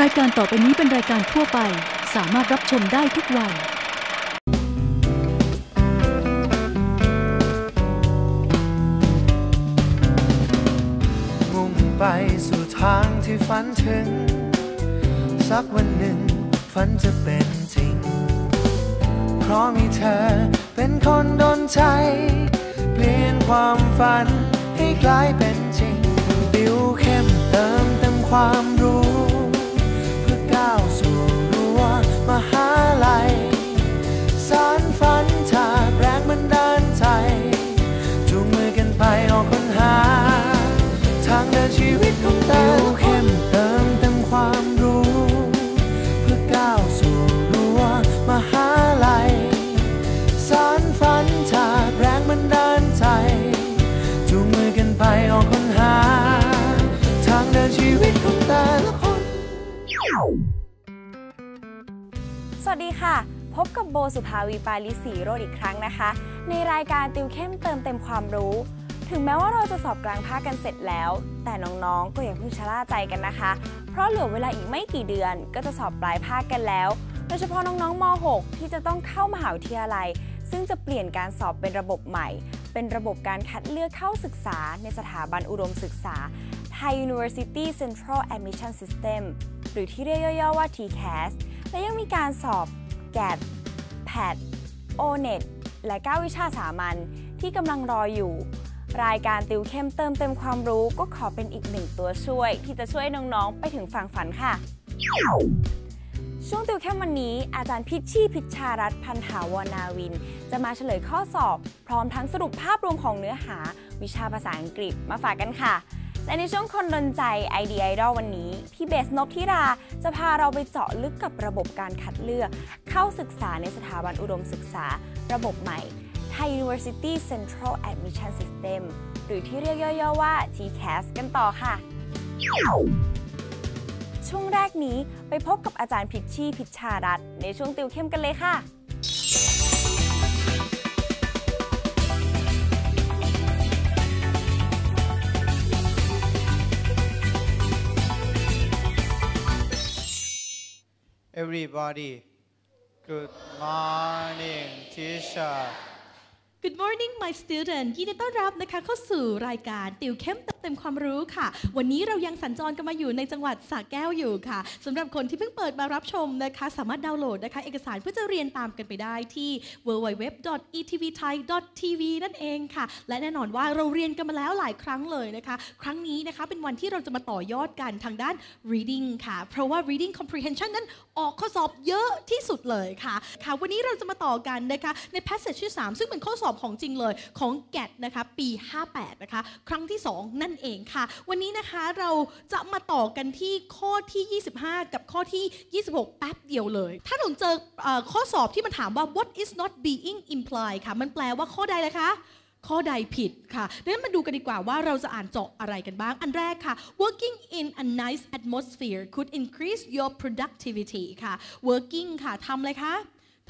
รายการต่อไปนี้เป็นรายการทั่วไปสามารถรับชมได้ทุกวันมุ่งไปสู่ทางที่ฝันถึงสักวันหนึ่งฝันจะเป็นจริงเพราะมีเธอเป็นคนดนใจเปลี่ยนความฝันให้กลายเป็นจริงบิวเข้มเติมเต็มความรู้โบสุภาวีปาลิสีโรดอีกครั้งนะคะ ในรายการติวเข้มเติมเต็มความรู้ ถึงแม้ว่าเราจะสอบกลางภาคกันเสร็จแล้ว แต่น้อง ๆ ก็อย่าเพิ่งชะล่าใจกันนะคะ เพราะเหลือเวลาอีกไม่กี่เดือนก็จะสอบปลายภาคกันแล้ว โดยเฉพาะน้องๆ ม .6 ที่จะต้องเข้ามหาวิทยาลัย ซึ่งจะเปลี่ยนการสอบเป็นระบบใหม่ เป็นระบบการคัดเลือกเข้าศึกษาในสถาบันอุดมศึกษา Thai University Central Admission System หรือที่เรียกย่อๆว่า TCAS และยังมีการสอบ g a ด iPad O-net และ9วิชาสามัญที่กำลังรออยู่ รายการติวเข้มเติมเต็มความรู้ก็ขอเป็นอีกหนึ่งตัวช่วยที่จะช่วยน้องๆไปถึงฝั่งฝันค่ะ ช่วงติวเข้มวันนี้อาจารย์พิชชี่พิชชารัตพันถาวรนาวิน จะมาเฉลยข้อสอบพร้อมทั้งสรุปภาพรวมของเนื้อหาวิชาภาษาอังกฤษมาฝากกันค่ะและในช่วงคนดนใจไอเดียไอดอลวันนี้ พี่เบสนพธิราจะพาเราไปเจาะลึกกับระบบการคัดเลือก เข้าศึกษาในสถาบันอุดมศึกษาระบบใหม่ Thai University Central Admission System หรือที่เรียกย่อๆว่า GCAS กันต่อค่ะ ช่วงแรกนี้ไปพบกับอาจารย์พิชชี่พิชชารัตในช่วงติวเข้มกันเลยค่ะ everybody. Good morning, teacher. Good morning my student ยินดีต้อนรับนะคะเข้าสู่รายการติวเข้มเต็มความรู้ค่ะ วันนี้เรายังสัญจรกันมาอยู่ในจังหวัดสระแก้วอยู่ค่ะสำหรับคนที่เพิ่งเปิดมารับชมนะคะสามารถดาวน์โหลดนะคะเอกสาร เพื่อจะเรียนตามกันไปได้ที่ www.etvthai.tv นั่นเองค่ะ และแน่นอนว่าเราเรียนกันมาแล้วหลายครั้งเลยนะคะ ครั้งนี้นะคะเป็นวันที่เราจะมาต่อยอดกันทางด้าน reading ค่ะ เพราะว่า reading comprehension นั้นออกข้อสอบเยอะที่สุดเลยค่ะ ค่ะ วันนี้เราจะมาต่อกันนะคะใน passage ที่3ซึ่งเป็นข้อสอบของจริงเลยของแกดนะคะ ปี 58นะคะครั้งที่ 2 นั่นเองค่ะ วันนี้นะคะเราจะมาต่อกันที่ข้อที่ 25 กับข้อที่ 26 แป๊บเดียวเลย ถ้าหนูเจอข้อสอบที่มันถามว่า what is not being implied ค่ะ มันแปลว่าข้อใดเลยคะข้อใดผิด ค่ะดังนั้นมาดูกันดีกว่าว่าเราจะอ่านเจาะอะไรกันบ้าง อันแรกค่ะ working in a nice atmosphere could increase your productivity ค่ะ working ค่ะทำเลยคะ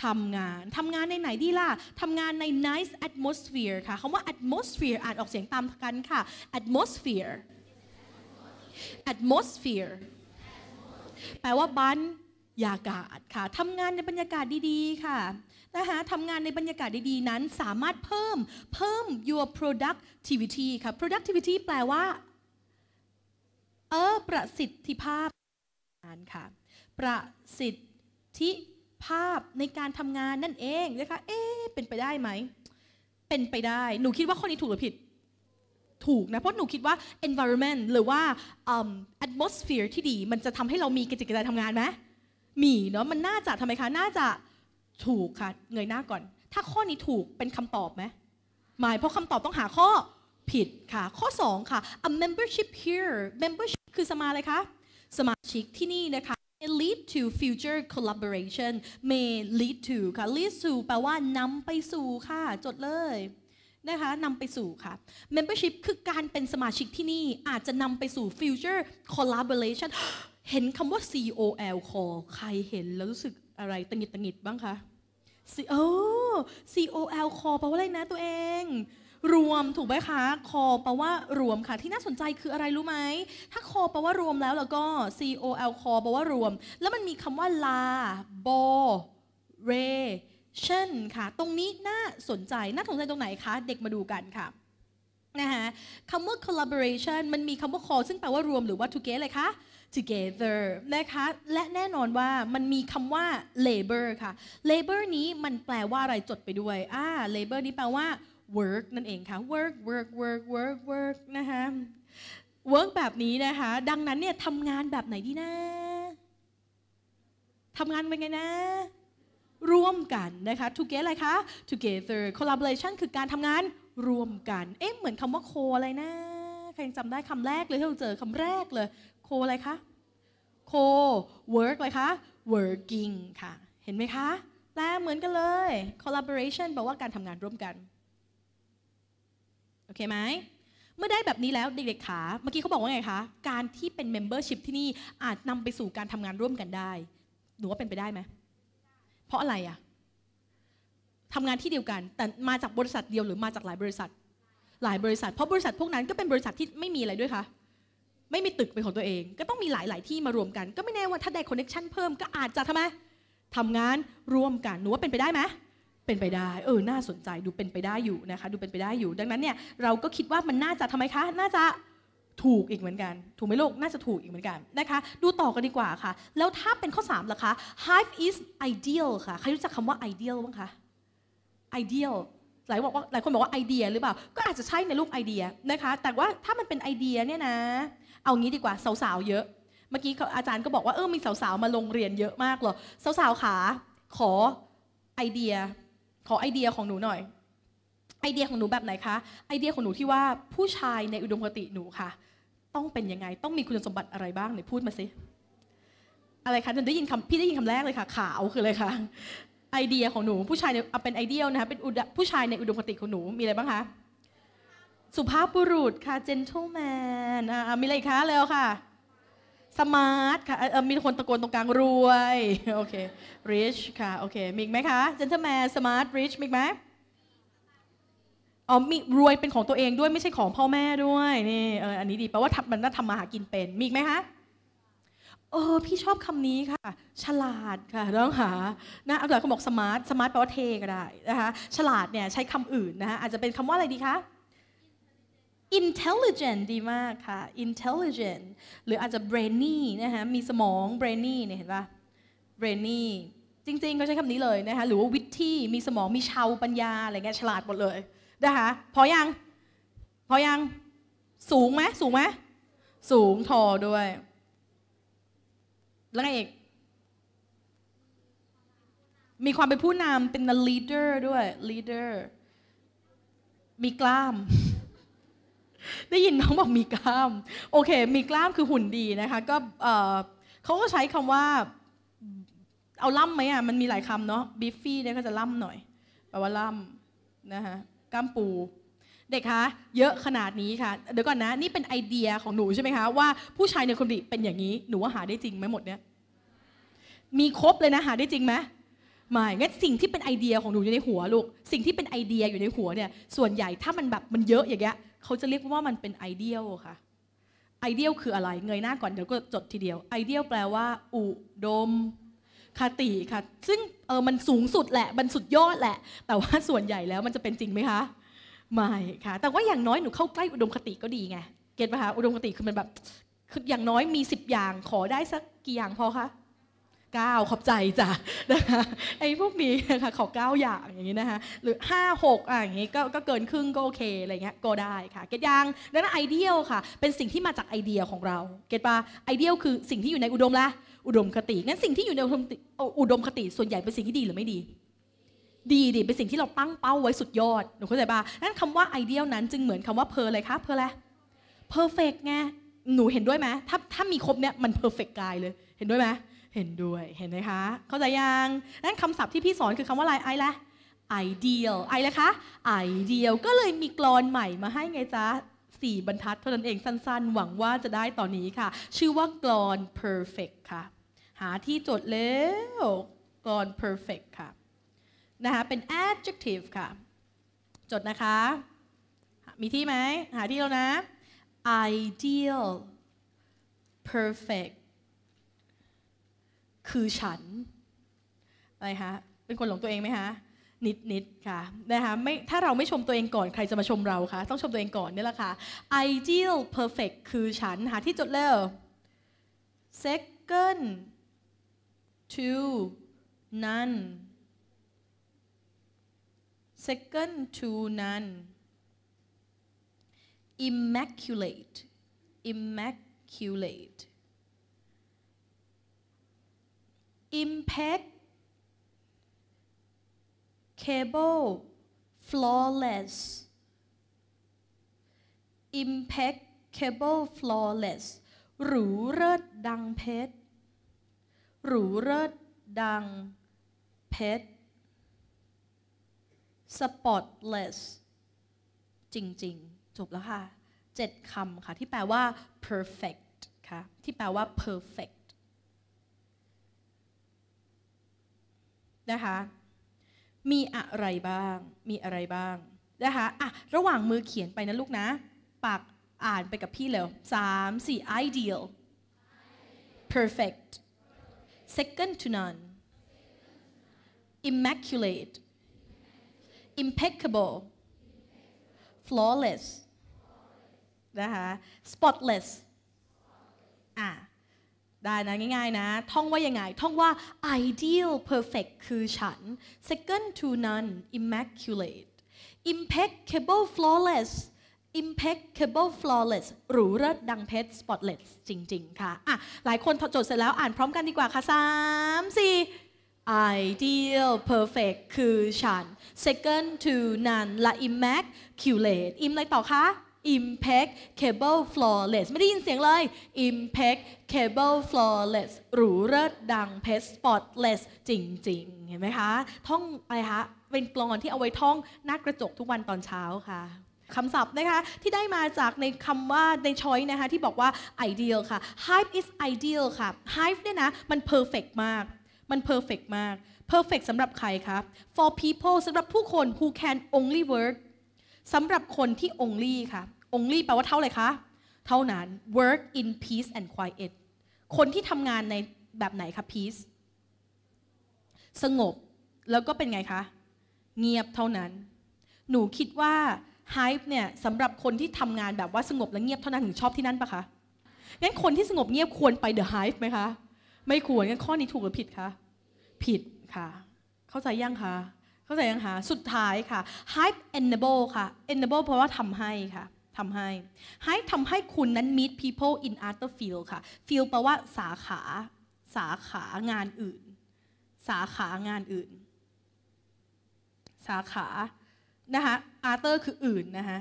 ทำงาน ทำงานในไหนดีล่ะ ทำงานใน nice atmosphere ค่ะคำว่า atmosphere อ่านออกเสียงตามกันค่ะ atmosphere atmosphere แปลว่าบรรยากาศค่ะทำงานในบรรยากาศดีๆค่ะนะคะทำงานในบรรยากาศดีๆนั้นสามารถเพิ่มเพิ่ม your productivity ค่ะ productivity แปลว่าเออประสิทธิภาพงานค่ะประสิทธิภาพในการทำงานนั่นเองนะคะเอ๊เป็นไปได้ไหมเป็นไปได้ หนูคิดว่าข้อนี้ถูกหรือผิด ถูกนะเพราะหนูคิดว่า environment หรือว่า atmosphere ที่ดีมันจะทำให้เรามีกิจกรรมทำงานไหมมีเนาะมันน่าจะทำไมคะ น่าจะถูกค่ะเงยหน้าก่อน ถ้าข้อนี้ถูกเป็นคำตอบไหมหมายเพราะคำตอบต้องหาข้อผิดค่ะ ข้อ 2 ค่ะ a membership here membership คือสมาอะไรคะสมาชิกที่นี่นะคะ May lead to future collaboration may lead to ค่ะ lead to แปลว่านำไปสู่ค่ะ จดเลย นะคะนำไปสู่ค่ะ membership คือการเป็นสมาชิกที่นี่อาจจะนำไปสู่ future collaboration เห็นคำว่า col call ใครเห็นแล้วรู้สึกอะไรตงหิดตงิดบ้างคะโอ้ C O L คอแปลว่าอะไรนะตัวเอง รวมถูกไหมคะคอแปลว่ารวมค่ะ ที่น่าสนใจคืออะไรรู้ไหมถ้าคอแปลว่ารวมแล้วแล้วก็ C O L คอแปลว่ารวม แล้วมันมีคำว่าลาโบเรชั่นค่ะ ตรงนี้น่าสนใจน่าสนใจตรงไหนคะเด็กมาดูกันค่ะนะคะคำว่า collaboration มันมีคำว่า call ซึ่งแปลว่ารวมหรือว่า together เลยคะ together นะคะ และแน่นอนว่ามันมีคำว่า labor ค่ะ labor นี้มันแปลว่าอะไรจดไปด้วยอ่า labor นี้แปลว่า work นั่นเองค่ะ work work work work work นะคะ work แบบนี้นะคะ ดังนั้นเนี่ยทำงานแบบไหนดีนะ ทำงานเป็นไงนะ ร่วมกันนะคะ together อะไรคะ together collaboration คือการทำงานร่วมกัน เอ๊ะเหมือนคำว่า co อะไรนะ ใครยังจำได้คำแรกเลยที่เราเจอคำแรกเลยคอะไรคะ co work อะไรคะ working ค่ะ เห็นไหมคะแปลเหมือนกันเลย collaboration แปลว่าการทำงานร่วมกัน โอเคไหม เมื่อได้แบบนี้แล้ว เด็กๆขาเมื่อกี้เขาบอกว่าไงคะ การที่เป็น membership ที่นี่อาจนำไปสู่การทำงานร่วมกันได้ หนูว่าเป็นไปได้ไหม เพราะอะไรอะ ทำงานที่เดียวกัน แต่มาจากบริษัทเดียวหรือมาจากหลายบริษัท หลายบริษัท เพราะบริษัทพวกนั้นก็เป็นบริษัทที่ไม่มีอะไรด้วยค่ะไม่มีตึกเป็นของตัวเอง ก็ต้องมีหลาย ๆ ที่มารวมกันก็ไม่แน่ว่าถ้าได้คอนเน็ชันเพิ่มก็อาจจะทำไมทำงานร่วมกันหนูว่าเป็นไปได้ไหมเป็นไปได้เออน่าสนใจดูเป็นไปได้อยู่นะคะดูเป็นไปได้อยู่ ดังนั้นเนี่ยเราก็คิดว่ามันน่าจะทำไมคะ น่าจะถูกอีกเหมือนกัน ถูกไหมลูกน่าจะถูกอีกเหมือนกันนะคะ ดูต่อกันดีกว่าค่ะ แล้วถ้าเป็นข้อ3ล่ะคะ hive is ideal ค่ะใครรู้จักคำว่า ideal บ้างคะ ideal หลายบอกว่าหลายคนบอกว่าไอเดียหรือเปล่าก็อาจจะใช่ในรูปไอเดียนะคะ แต่ว่าถ้ามันเป็นไอเดียเนี่ยนะเอางี้ดีกว่าสาวๆเยอะ เมื่อกี้อาจารย์ก็บอกว่าเออมีสาวๆมาลงเรียนเยอะมากเหรอสาวๆขาขอไอเดีย ขอไอเดียของหนูหน่อยไอเดียของหนูแบบไหนคะไอเดียของหนูที่ว่าผู้ชายในอุดมคติหนูค่ะ ต้องเป็นยังไงต้องมีคุณสมบัติอะไรบ้างไหนพูดมาสิอะไรคะได้ยินคำพี่ได้ยินคำแรกเลยค่ะขาวคืออะไรคะไอเดียของหนูผู้ชายเอาเป็นไอเดียนะคะเป็นผู้ชายในอุดมคติของหนูมีอะไรบ้างคะสุภาพบุรุษค่ะ gentleman มีอะไรคะแล้วค่ะสมาร์ทค่ะมีคนตะโกนตรงกลางรวยโอเค rich ค่ะโอเคมีไหมคะ gentleman smart rich มีไหมอ๋อมีรวยเป็นของตัวเองด้วยไม่ใช่ของพ่อแม่ด้วยนี่เอออันนี้ดีแปลว่าทำมันน่าทำมาหากินเป็น มีไหมคะเออพี่ชอบคำนี้ค่ะ ฉลาดค่ะน้องหานะหลายขาบอกสมาร์ทสมาร์ทแปลว่าเทก็ได้นะคะฉลาดเนี่ยใช้คำอื่นนะคะอาจจะเป็นคำว่าอะไรดีคะ intelligent ดีมากค่ะ intelligent หรืออาจจะ brainy นะคะมีสมอง brainy เนี่ยเห็นปะ brainy จริงๆ ก็ใช้คำนี้เลยนะคะหรือว่า witty มีสมองมีชาวปัญญาอะไรเงี้ยฉลาดหมดเลยนะคะพอยังพอยัง สูงไหมสูงไหมสูงทอด้วยแล้วไงอีกมีความเป็นผู้นำเป็น leader ด้วย leader มีกล้ามได้ยินน้องบอกมีกล้ามโอเค มีกล้ามคือหุ่นดีนะคะก็เขาก็ใช้คำว่า เอาล่ำไหมอ่ะมันมีหลายคำเนาะบิฟฟี่เนี่ยก็จะล่ำหน่อยแปลว่าล่ำนะคะกล้ามปูเด็กคะเยอะขนาดนี้ค่ะเดี๋ยวก่อนนะนี่เป็นไอเดียของหนูใช่ไหมคะว่าผู้ชายในคนดีเป็นอย่างนี้ หนูว่าหาได้จริงไหมหมดเนี่ยมีครบเลยนะหาได้จริงไหมไม่งั้นสิ่งที่เป็นไอเดียของหนูอยู่ในหัวลูกสิ่งที่เป็นไอเดียอยู่ในหัวเนี่ยส่วนใหญ่ถ้ามันแบบมันเยอะอย่างเงี้ยเขาจะเรียกว่ามันเป็นไอเดียลค่ะ ไอเดียล คืออะไรเงยหน้าก่อนเดี๋ยวก็จดทีเดียวไอเดียลแปลว่า อุดม คติค่ะ ซึ่งเออมันสูงสุดแหละ มันสุดยอดแหละ แต่ว่าส่วนใหญ่แล้วมันจะเป็นจริงไหมคะ ไม่ค่ะ แต่ว่าอย่างน้อยหนูเข้าใกล้อุดมคติก็ดีไง เก็ตไหมคะ อุดมคติคือมันแบบคืออย่างน้อยมี 10 อย่างขอได้สักกี่อย่างพอคะก้าขอบใจจ้ะนะคะไอ้พวกนี้นะคะขอเก้าอย่างอย่างนี้นะคะหรือ 5 6อ่ะอย่างนี้ก็ก็เกินครึ่งก็โอเคอะไรเงี้ย ก็ได้ค่ะเก็ตยังดังนั้นไอเดียลค่ะ เป็นสิ่งที่มาจากไอเดียของเราเก็ตปะไอเดียลคือสิ่งที่อยู่ในอุดมละ อุดมคติงั้นสิ่งที่อยู่ในอุดมอุดมคติส่วนใหญ่เป็นสิ่งที่ดีหรือไม่ดี ดีดีเป็นสิ่งที่เราตั้งเป้าไว้สุดยอดหนูเข้าใจปะนั้นคำว่าไอเดียลนั้นจึงเหมือนคำว่าเพอเลยคะเพอและเพอร์เฟกไงหนูเห็นด้วยไหมถ้าถ้ามีครบเนี้ยมันเพอร์เฟกกายเลยเห็นด้วยไหมเห็นด้วยเห็นไหมคะเข้าใจยังนั้นคำศัพท์ที่พี่สอนคือคำว่าอะไร ไอ้ละ ideal ไอ้ละคะ ideal ก็เลยมีกรอนใหม่มาให้ไงจ๊ะสี่บรรทัด เท่านั้นเองสั้นๆ หวังว่าจะได้ตอนนี้ค่ะ ชื่อว่ากรอน perfect ค่ะ หาที่จดแล้วกรอน perfect ค่ะนะคะเป็น adjective ค่ะ จดนะคะ มีที่ไหมหาที่แล้วนะ ideal perfect คือ ฉัน อะไรคะ เป็นคนหลงตัวเองไหมคะ นิดนิดค่ะ นะคะไม่ ถ้าเราไม่ชมตัวเองก่อน ใครจะมาชมเราคะ ต้องชมตัวเองก่อนนี่แหละค่ะ ideal perfect คือ ฉันหาที่จดเลยว second to none second to none immaculate immaculate impact cable flawless impact cable flawless หรูเลิศดังเพชร หรูเลิศดังเพชร spotless จริงๆ จบแล้วค่ะ เจ็ดคำค่ะ ที่แปลว่า perfect ค่ะ ที่แปลว่า perfect นะคะ มีอะไรบ้าง มีอะไรบ้างนะคะอ่ะระหว่างมือเขียนไปนะลูกนะ ปากอ่านไปกับพี่เลยวสามสี่ ideal perfect second to none immaculate impeccable flawless นะคะ spotless อ่ะได้นะง่ายๆนะ ท่องว่ายังไง ท่องว่า ideal perfect คือฉัน second to none immaculate impeccable flawless impeccable flawless หรูเลิศดังเพชร spotless จริง ๆ ค่ะอ่ะหลายคนจดเสร็จแล้วอ่านพร้อมกันดีกว่า ค่ะ3 4 ideal perfect คือฉัน second to none และ immaculate อิมอะไรต่อคะ i m p a c t c a b l e flawless ไม่ได้ยินเสียงเลย i m p a c t c a b l e flawless หรูเลิศดังเพชร spotless จริงๆ เห็นไหมคะ ท่องอะไรคะ เป็นกลอนที่เอาไว้ท่องหน้ากระจกทุกวันตอนเช้าค่ะ คำศัพท์นะคะที่ได้มาจากในคำว่าในช้อยนะคะที่บอกว่า ideal ค่ะ hype is ideal ค่ะ hype เนี่ยนะ มัน perfect มาก มัน perfect มาก perfect สำหรับใครคะ for people สำหรับผู้คน who can only work สำหรับคนที่ only ค่ะ only แปลว่าเท่าไรคะเท่านั้น work in peace and quiet คนที่ทำงานในแบบไหนคะ peace สงบ แล้วก็เป็นไงคะเงียบเท่านั้น หนูคิดว่า hype เนี่ยสำหรับคนที่ทำงานแบบว่าสงบและเงียบเท่านั้นถึงชอบที่นั่นปะคะงั้นคนที่สงบเงียบควรไป the hype ไหมคะไม่ควรงั้นข้อนี้ถูกหรือผิดคะผิดค่ะ เข้าใจยังคะข้าใจยังคะสุดท้ายค่ะ Hype enable ค่ะ enable เพราะว่าทำให้ค่ะทำให้ให้ทำให้คุณนั้น meet people in other field ค่ะ field แปลว่าสาขา สาขางานอื่น สาขางานอื่น สาขานะคะ other คืออื่นนะคะ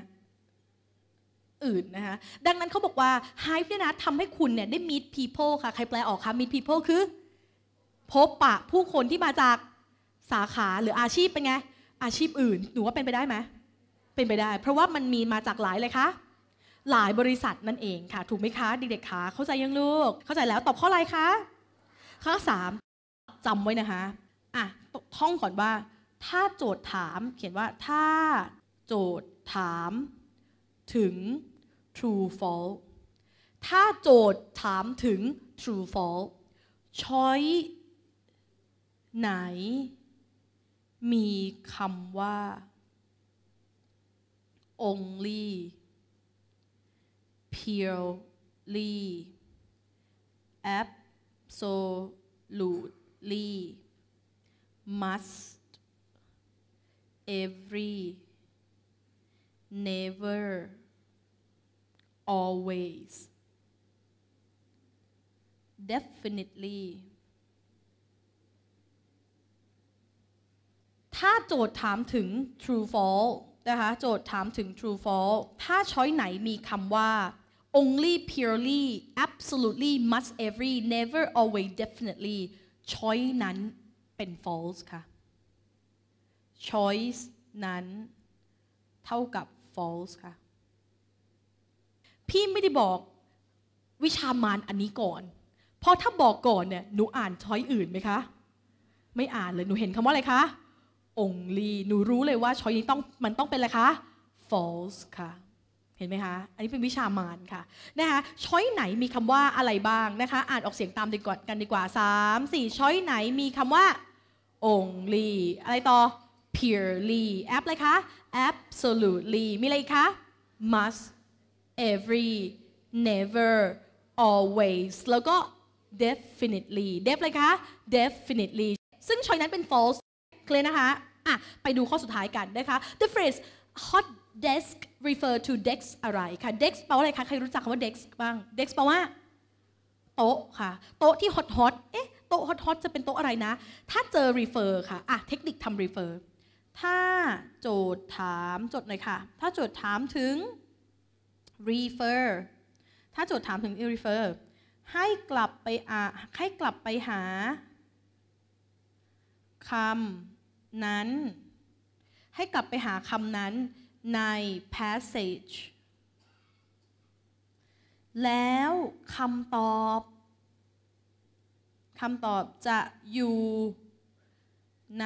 อื่นนะคะดังนั้นเขาบอกว่า h y p e เนี่ยนะทำให้คุณเนี่ยได้ meet people ค่ะใครแปลออกคะ meet people คือ พบปะผู้คนที่มาจากสาขาหรืออาชีพเป็นไง อาชีพอื่น หนูว่าเป็นไปได้ไหมเป็นไปได้ เพราะว่ามันมีมาจากหลายเลยคะหลายบริษัทนั่นเองค่ะ ถูกไหมคะเด็กๆคะเข้าใจยังลูกเข้าใจแล้วตอบข้ออะไรคะข้อสามจำไว้นะคะอ่ะท่องก่อนว่า ถ้าโจทย์ถามเขียนว่าถ้าโจทย์ถาม ถึง true false ถ้าโจทย์ถามถึง true false ช้อยไหนมีคำว่า only purely absolutely must every never always definitely ถ้าโจทย์ถามถึง true false นะคะ โจทย์ถามถึง true false ถ้าช้อยไหนมีคำว่า only purely absolutely must every never always definitely ช้อยนั้นเป็น false ค่ะ choice นั้นเท่ากับ false ค่ะ พี่ไม่ได้บอกวิชามานอันนี้ก่อน เพราะถ้าบอกก่อนเนี่ย หนูอ่านช้อยอื่นไหมคะ ไม่อ่านเลย หนูเห็นคำว่าอะไรคะองลีหนูรู้เลยว่าช้อยนี้ต้องมันต้องเป็นอะไรคะ false ค่ะ เห็นไหมคะ อันนี้เป็นวิชามารค่ะนะคะ ช้อยไหนมีคำว่าอะไรบ้างนะคะ อ่านออกเสียงตามดีกว่ากันดีกว่า3 4ช้อยไหนมีคำว่า only อะไรต่อ purely แอปอะไรคะ absolutely มีอะไรคะ must every never always แล้วก็ definitely def อะไรคะ definitely ซึ่งช้อยนั้นเป็น false เลยนะคะ อ่ะ ไปดูข้อสุดท้ายกันนะคะ the phrase hot desk refer to desk อะไรคะ desk แปลว่าอะไรคะ ใครรู้จักคำว่า desk บ้าง desk แปลว่าโต๊ะค่ะ โต๊ะที่ hot hot เอ๊ะ โต๊ะ hot hot จะเป็นโต๊ะอะไรนะ ถ้าเจอ refer ค่ะ อ่ะเทคนิคทำ refer ถ้าโจทย์ถามจดหน่อยค่ะ ถ้าโจทย์ถามถึง refer ถ้าโจทย์ถามถึง refer ให้กลับไปอ่ะให้กลับไปหาคำนั้น ให้กลับไปหาคำนั้นใน passage แล้วคำตอบคำตอบจะอยู่ ใน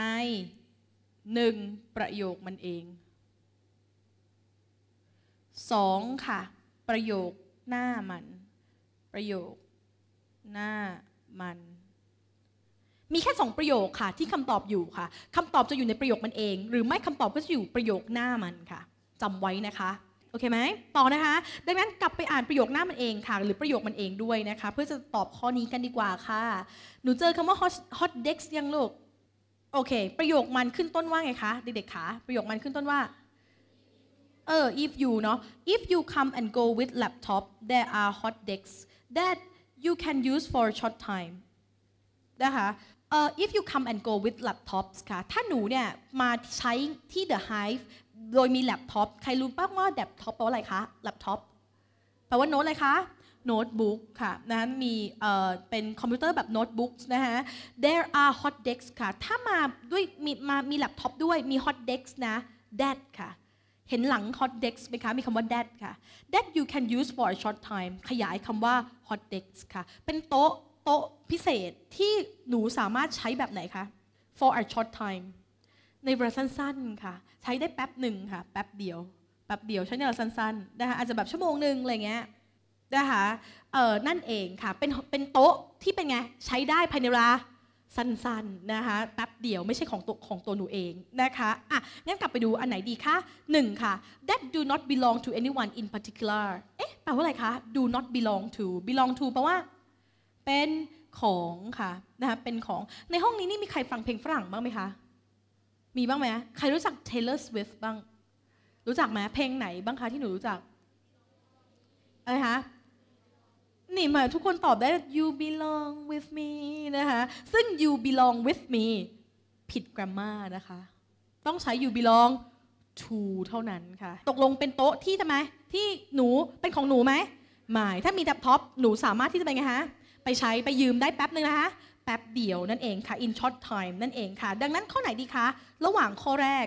หนึ่งประโยคมันเองสองค่ะ ประโยคหน้ามัน ประโยคหน้ามันมีแค่สองประโยคค่ะที่คำตอบอยู่ค่ะ คำตอบจะอยู่ในประโยคมันเอง หรือไม่คำตอบก็จะอยู่ประโยคหน้ามันค่ะ จำไว้นะคะโอเคไหมต่อนะคะดังนั้นกลับไปอ่านประโยคหน้ามันเองค่ะหรือประโยคมันเองด้วยนะคะ เพื่อจะตอบข้อนี้กันดีกว่าค่ะ หนูเจอคำว่า hot dex ยังลูกโอเคประโยคมันขึ้นต้นว่าไงคะเด็กๆคะประโยคมันขึ้นต้นว่าเออ if you เนาะ if you come and go with laptop there are hot d e s k s that you can use for a short time นะคะ uh, if you come and go with laptops ค่ะ ถ้าหนูเนี่ยมาใช้ที่ The Hive โดยมีแล็ปท็อปใครรู้ป้าว่าแล็ปท็อปแปลว่าอะไรคะแล็ปท็อปแปลว่าโน้ตอะไรคะโน้ตบุ๊กค่ะ นะ มีเอ่อเป็นคอมพิวเตอร์แบบโน้ตบุ๊กนะคะ there are hot decks ค่ะ ถ้ามาด้วยมีมามีแล็ปท็อปด้วยมี hot decks นะ that ค่ะ เห็นหลัง hot decks ไหมคะ มีคำว่า that ค่ะ that you can use for a short time ขยายคำว่า hot decks ค่ะ เป็นโต๊ะโต๊ะพิเศษที่หนูสามารถใช้แบบไหนคะ for a short time ในเวลาสั้นๆค่ะใช้ได้แป๊บหนึ่งค่ะแป๊บเดียว แป๊บเดียว ใช้ในเวลาสั้นๆนะคะอาจจะแบบชั่วโมงหนึ่งอะไรเงี้ยนะคะเออนั่นเองค่ะเป็นเป็นโต๊ะที่เป็นไง ใช้ได้ภายในเวลาสั้นๆนะคะแป๊บเดียว ไม่ใช่ของตัวของตัวหนูเองนะคะอ่ะงั้นกลับไปดูอันไหนดีคะหนึ่งค่ะ that do not belong to anyone in particular เอ๊ะแปลว่าอะไรคะ do not belong to belong to แปลว่าเป็นของค่ะนะคะเป็นของในห้องนี้นี่มีใครฟังเพลงฝรั่งบ้างไหมคะ มีบ้างไหมใครรู้จัก Taylor Swift บ้าง รู้จักไหมเพลงไหนบ้างคะ ที่หนูรู้จักอะไรคะนี่หมาทุกคนตอบได้ you belong with me นะคะซึ่ง you belong with me ผิดกราฟมานะคะ ต้องใช้ you belong to เท่านั้นค่ะ ตกลงเป็นโต๊ะที่ทำไมที่หนูเป็นของหนูไหมไม่ถ้ามีแท็บท็อปหนูสามารถที่จะไปไงฮะไปใช้ไปยืมได้แป๊บนึงนะคะแป๊บเดียวนั่นเองค่ะ in short time นั่นเองค่ะ ดังนั้นข้อไหนดีคะระหว่างข้อแรก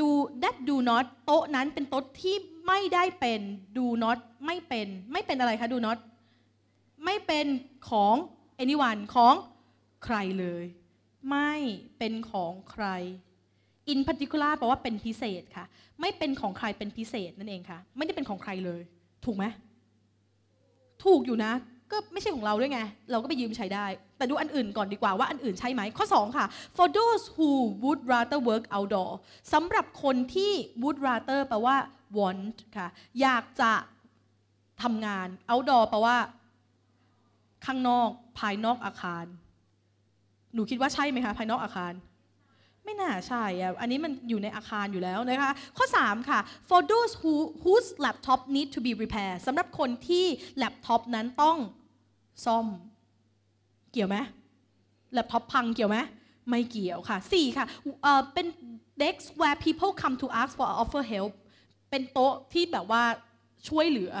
ดู that do not โต๊ะนั้นเป็นโต๊ะที่ไม่ได้เป็น do not ไม่เป็นไม่เป็นอะไรคะ do not ไม่เป็นของ anyone ของใครเลย ไม่เป็นของใคร in particular แปลว่าเป็นพิเศษค่ะ ไม่เป็นของใครเป็นพิเศษนั่นเองค่ะ ไม่ได้เป็นของใครเลย ถูกไหมถูกอยู่นะก็ไม่ใช่ของเราด้วยไง เราก็ไปยืมใช้ได้ แต่ดูอันอื่นก่อนดีกว่า ว่าอันอื่นใช่ไหม ข้อ2ค่ะ for those who would rather work outdoor สำหรับคนที่ would rather แปลว่า want ค่ะ อยากจะทำงาน outdoor แปลว่า ข้างนอก ภายนอกอาคาร หนูคิดว่าใช่ไหมคะ ภายนอกอาคาร ไม่น่าใช่อะอันนี้มันอยู่ในอาคารอยู่แล้วนะคะ ข้อ3ค่ะ for those who whose laptop need to be repaired สำหรับคนที่แล็ปท็อปนั้นต้องซ่อม เกี่ยวไหม แล็ปท็อปพังเกี่ยวไหม ไม่เกี่ยวค่ะสี่ค่ะเป็น desk where people come to ask for offer help เป็นโต๊ะที่แบบว่าช่วยเหลือ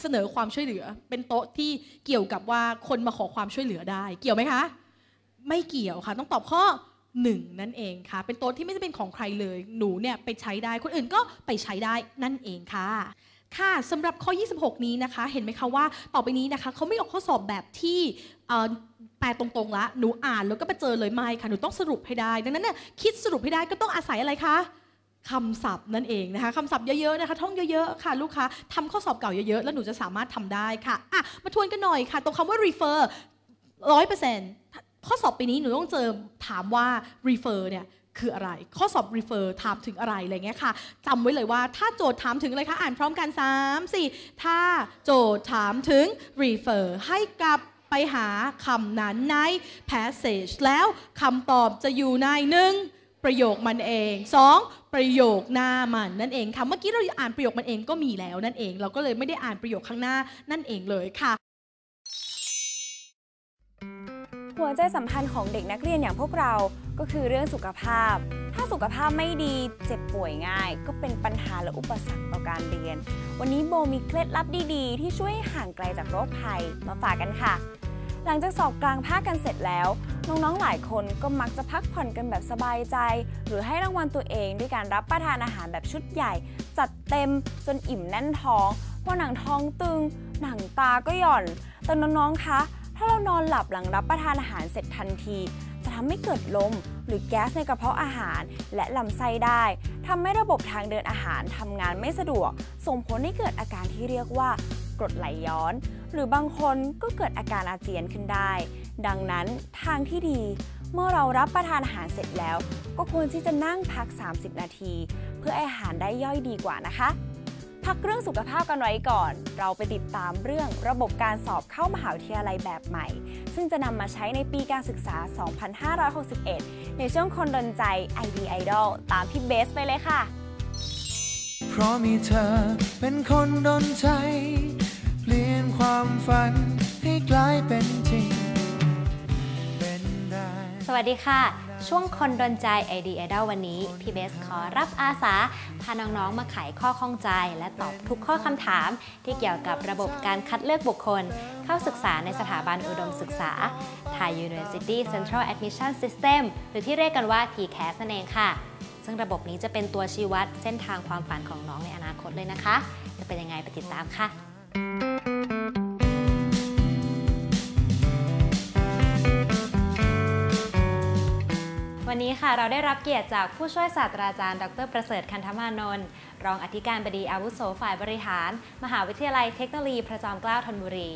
เสนอความช่วยเหลือ เป็นโต๊ะที่เกี่ยวกับว่าคนมาขอความช่วยเหลือได้ เกี่ยวไหมคะ ไม่เกี่ยวค่ะ ต้องตอบข้อหนึ่งนั่นเองค่ะ เป็นโต๊ะที่ไม่ได้เป็นของใครเลย หนูเนี่ยไปใช้ได้ คนอื่นก็ไปใช้ได้ นั่นเองค่ะค่ะสำหรับข้อ 26 นี้นะคะเห็นไหมคะว่าต่อไปนี้นะคะเขาไม่ออกข้อสอบแบบที่แปลตรงๆละหนูอ่านแล้วก็ไปเจอเลยไม่ค่ะหนูต้องสรุปให้ได้ดังนั้นเนี่ยคิดสรุปให้ได้ก็ต้องอาศัยอะไรคะคำศัพท์นั่นเองนะคะคำศัพท์เยอะๆนะคะ ท่องเยอะๆค่ะลูกค้าทำข้อสอบเก่าเยอะๆ แล้วหนูจะสามารถทำได้ค่ะอ่ะมาทวนกันหน่อยค่ะตรงคำว่า refer ร้อยเปอร์เซ็นต์ข้อสอบปีนี้หนูต้องเจอถามว่า refer เนี่ยคืออะไรข้อสอบ refer ถามถึงอะไรอะไรเงี้ยค่ะจำไว้เลยว่าถ้าโจทย์ถามถึงอะไรคะ อ่านพร้อมกัน3 4ถ้าโจทย์ถามถึง refer ให้กลับไปหาคำนั้นใน passage แล้วคำตอบจะอยู่ในหนึ่งประโยคมันเอง 2. ประโยค หน้ามันนั่นเองค่ะ เมื่อกี้เราอ่านประโยคมันเองก็มีแล้วนั่นเอง เราก็เลยไม่ได้อ่านประโยคข้างหน้านั่นเองเลยค่ะหัวใจสำคัญของเด็กนักเรียนอย่างพวกเรา ก็คือเรื่องสุขภาพ ถ้าสุขภาพไม่ดีเจ็บป่วยง่าย ก็เป็นปัญหาและอุปสรรคต่อการเรียน วันนี้โบมีเคล็ดลับดีๆ ที่ช่วยห่างไกลจากโรคภัยมาฝากกันค่ะ หลังจากสอบกลางภาคกันเสร็จแล้ว น้องๆหลายคนก็มักจะพักผ่อนกันแบบสบายใจ หรือให้รางวัลตัวเองด้วยการรับประทานอาหารแบบชุดใหญ่ จัดเต็มจนอิ่มแน่นท้องพอหนังท้องตึง หนังตา ก็หย่อน แต่น้องๆคะถ้าเรานอนหลับหลังรับประทานอาหารเสร็จทันที จะทำให้เกิดลมหรือแก๊สในกระเพาะอาหารและลำไส้ได้ ทำให้ระบบทางเดินอาหารทำงานไม่สะดวก ส่งผลให้เกิดอาการที่เรียกว่า กรดไหลย้อน หรือบางคนก็เกิดอาการอาเจียนขึ้นได้ ดังนั้นทางที่ดี เมื่อเรารับประทานอาหารเสร็จแล้ว ก็ควรที่จะนั่งพัก 30 นาที เพื่ออาหารได้ย่อยดีกว่านะคะพักเรื่องสุขภาพกันไว้ก่อน เราไปติดตามเรื่องระบบการสอบเข้ามหาวิทยาลัยแบบใหม่ ซึ่งจะนำมาใช้ในปีการศึกษา 2561 ในช่วงคนดนใจ ID Idol ตามพี่เบสไปเลยค่ะเพราะมีเธอเป็นคนดนใจ เปลี่ยนความฝันให้กลายเป็นจริงสวัสดีค่ะช่วงคนดนใจไอเดียดาวันนี้ พี่เบสขอรับอาสาพาน้องๆ มาไขข้อข้องใจ และตอบทุกข้อคำถาม ที่เกี่ยวกับระบบการคัดเลือกบุคคลเข้าศึกษาในสถาบันอุดมศึกษา Thai University Central Admission System หรือที่เรียกกันว่า TCAS นั่นเองค่ะ ซึ่งระบบนี้จะเป็นตัวชี้วัด เส้นทางความฝันของน้องในอนาคตเลยนะคะ จะเป็นยังไงไปติดตามค่ะวันนี้ค่ะเราได้รับเกียรติจากผู้ช่วยศาสตราจารย์ดรประเสริฐคันธมานนท์รองอธิการบดีอาวุโสฝ่ายบริหาร มหาวิทยาลัยเทคโนโลยีพระจอมเกล้าธนบุรี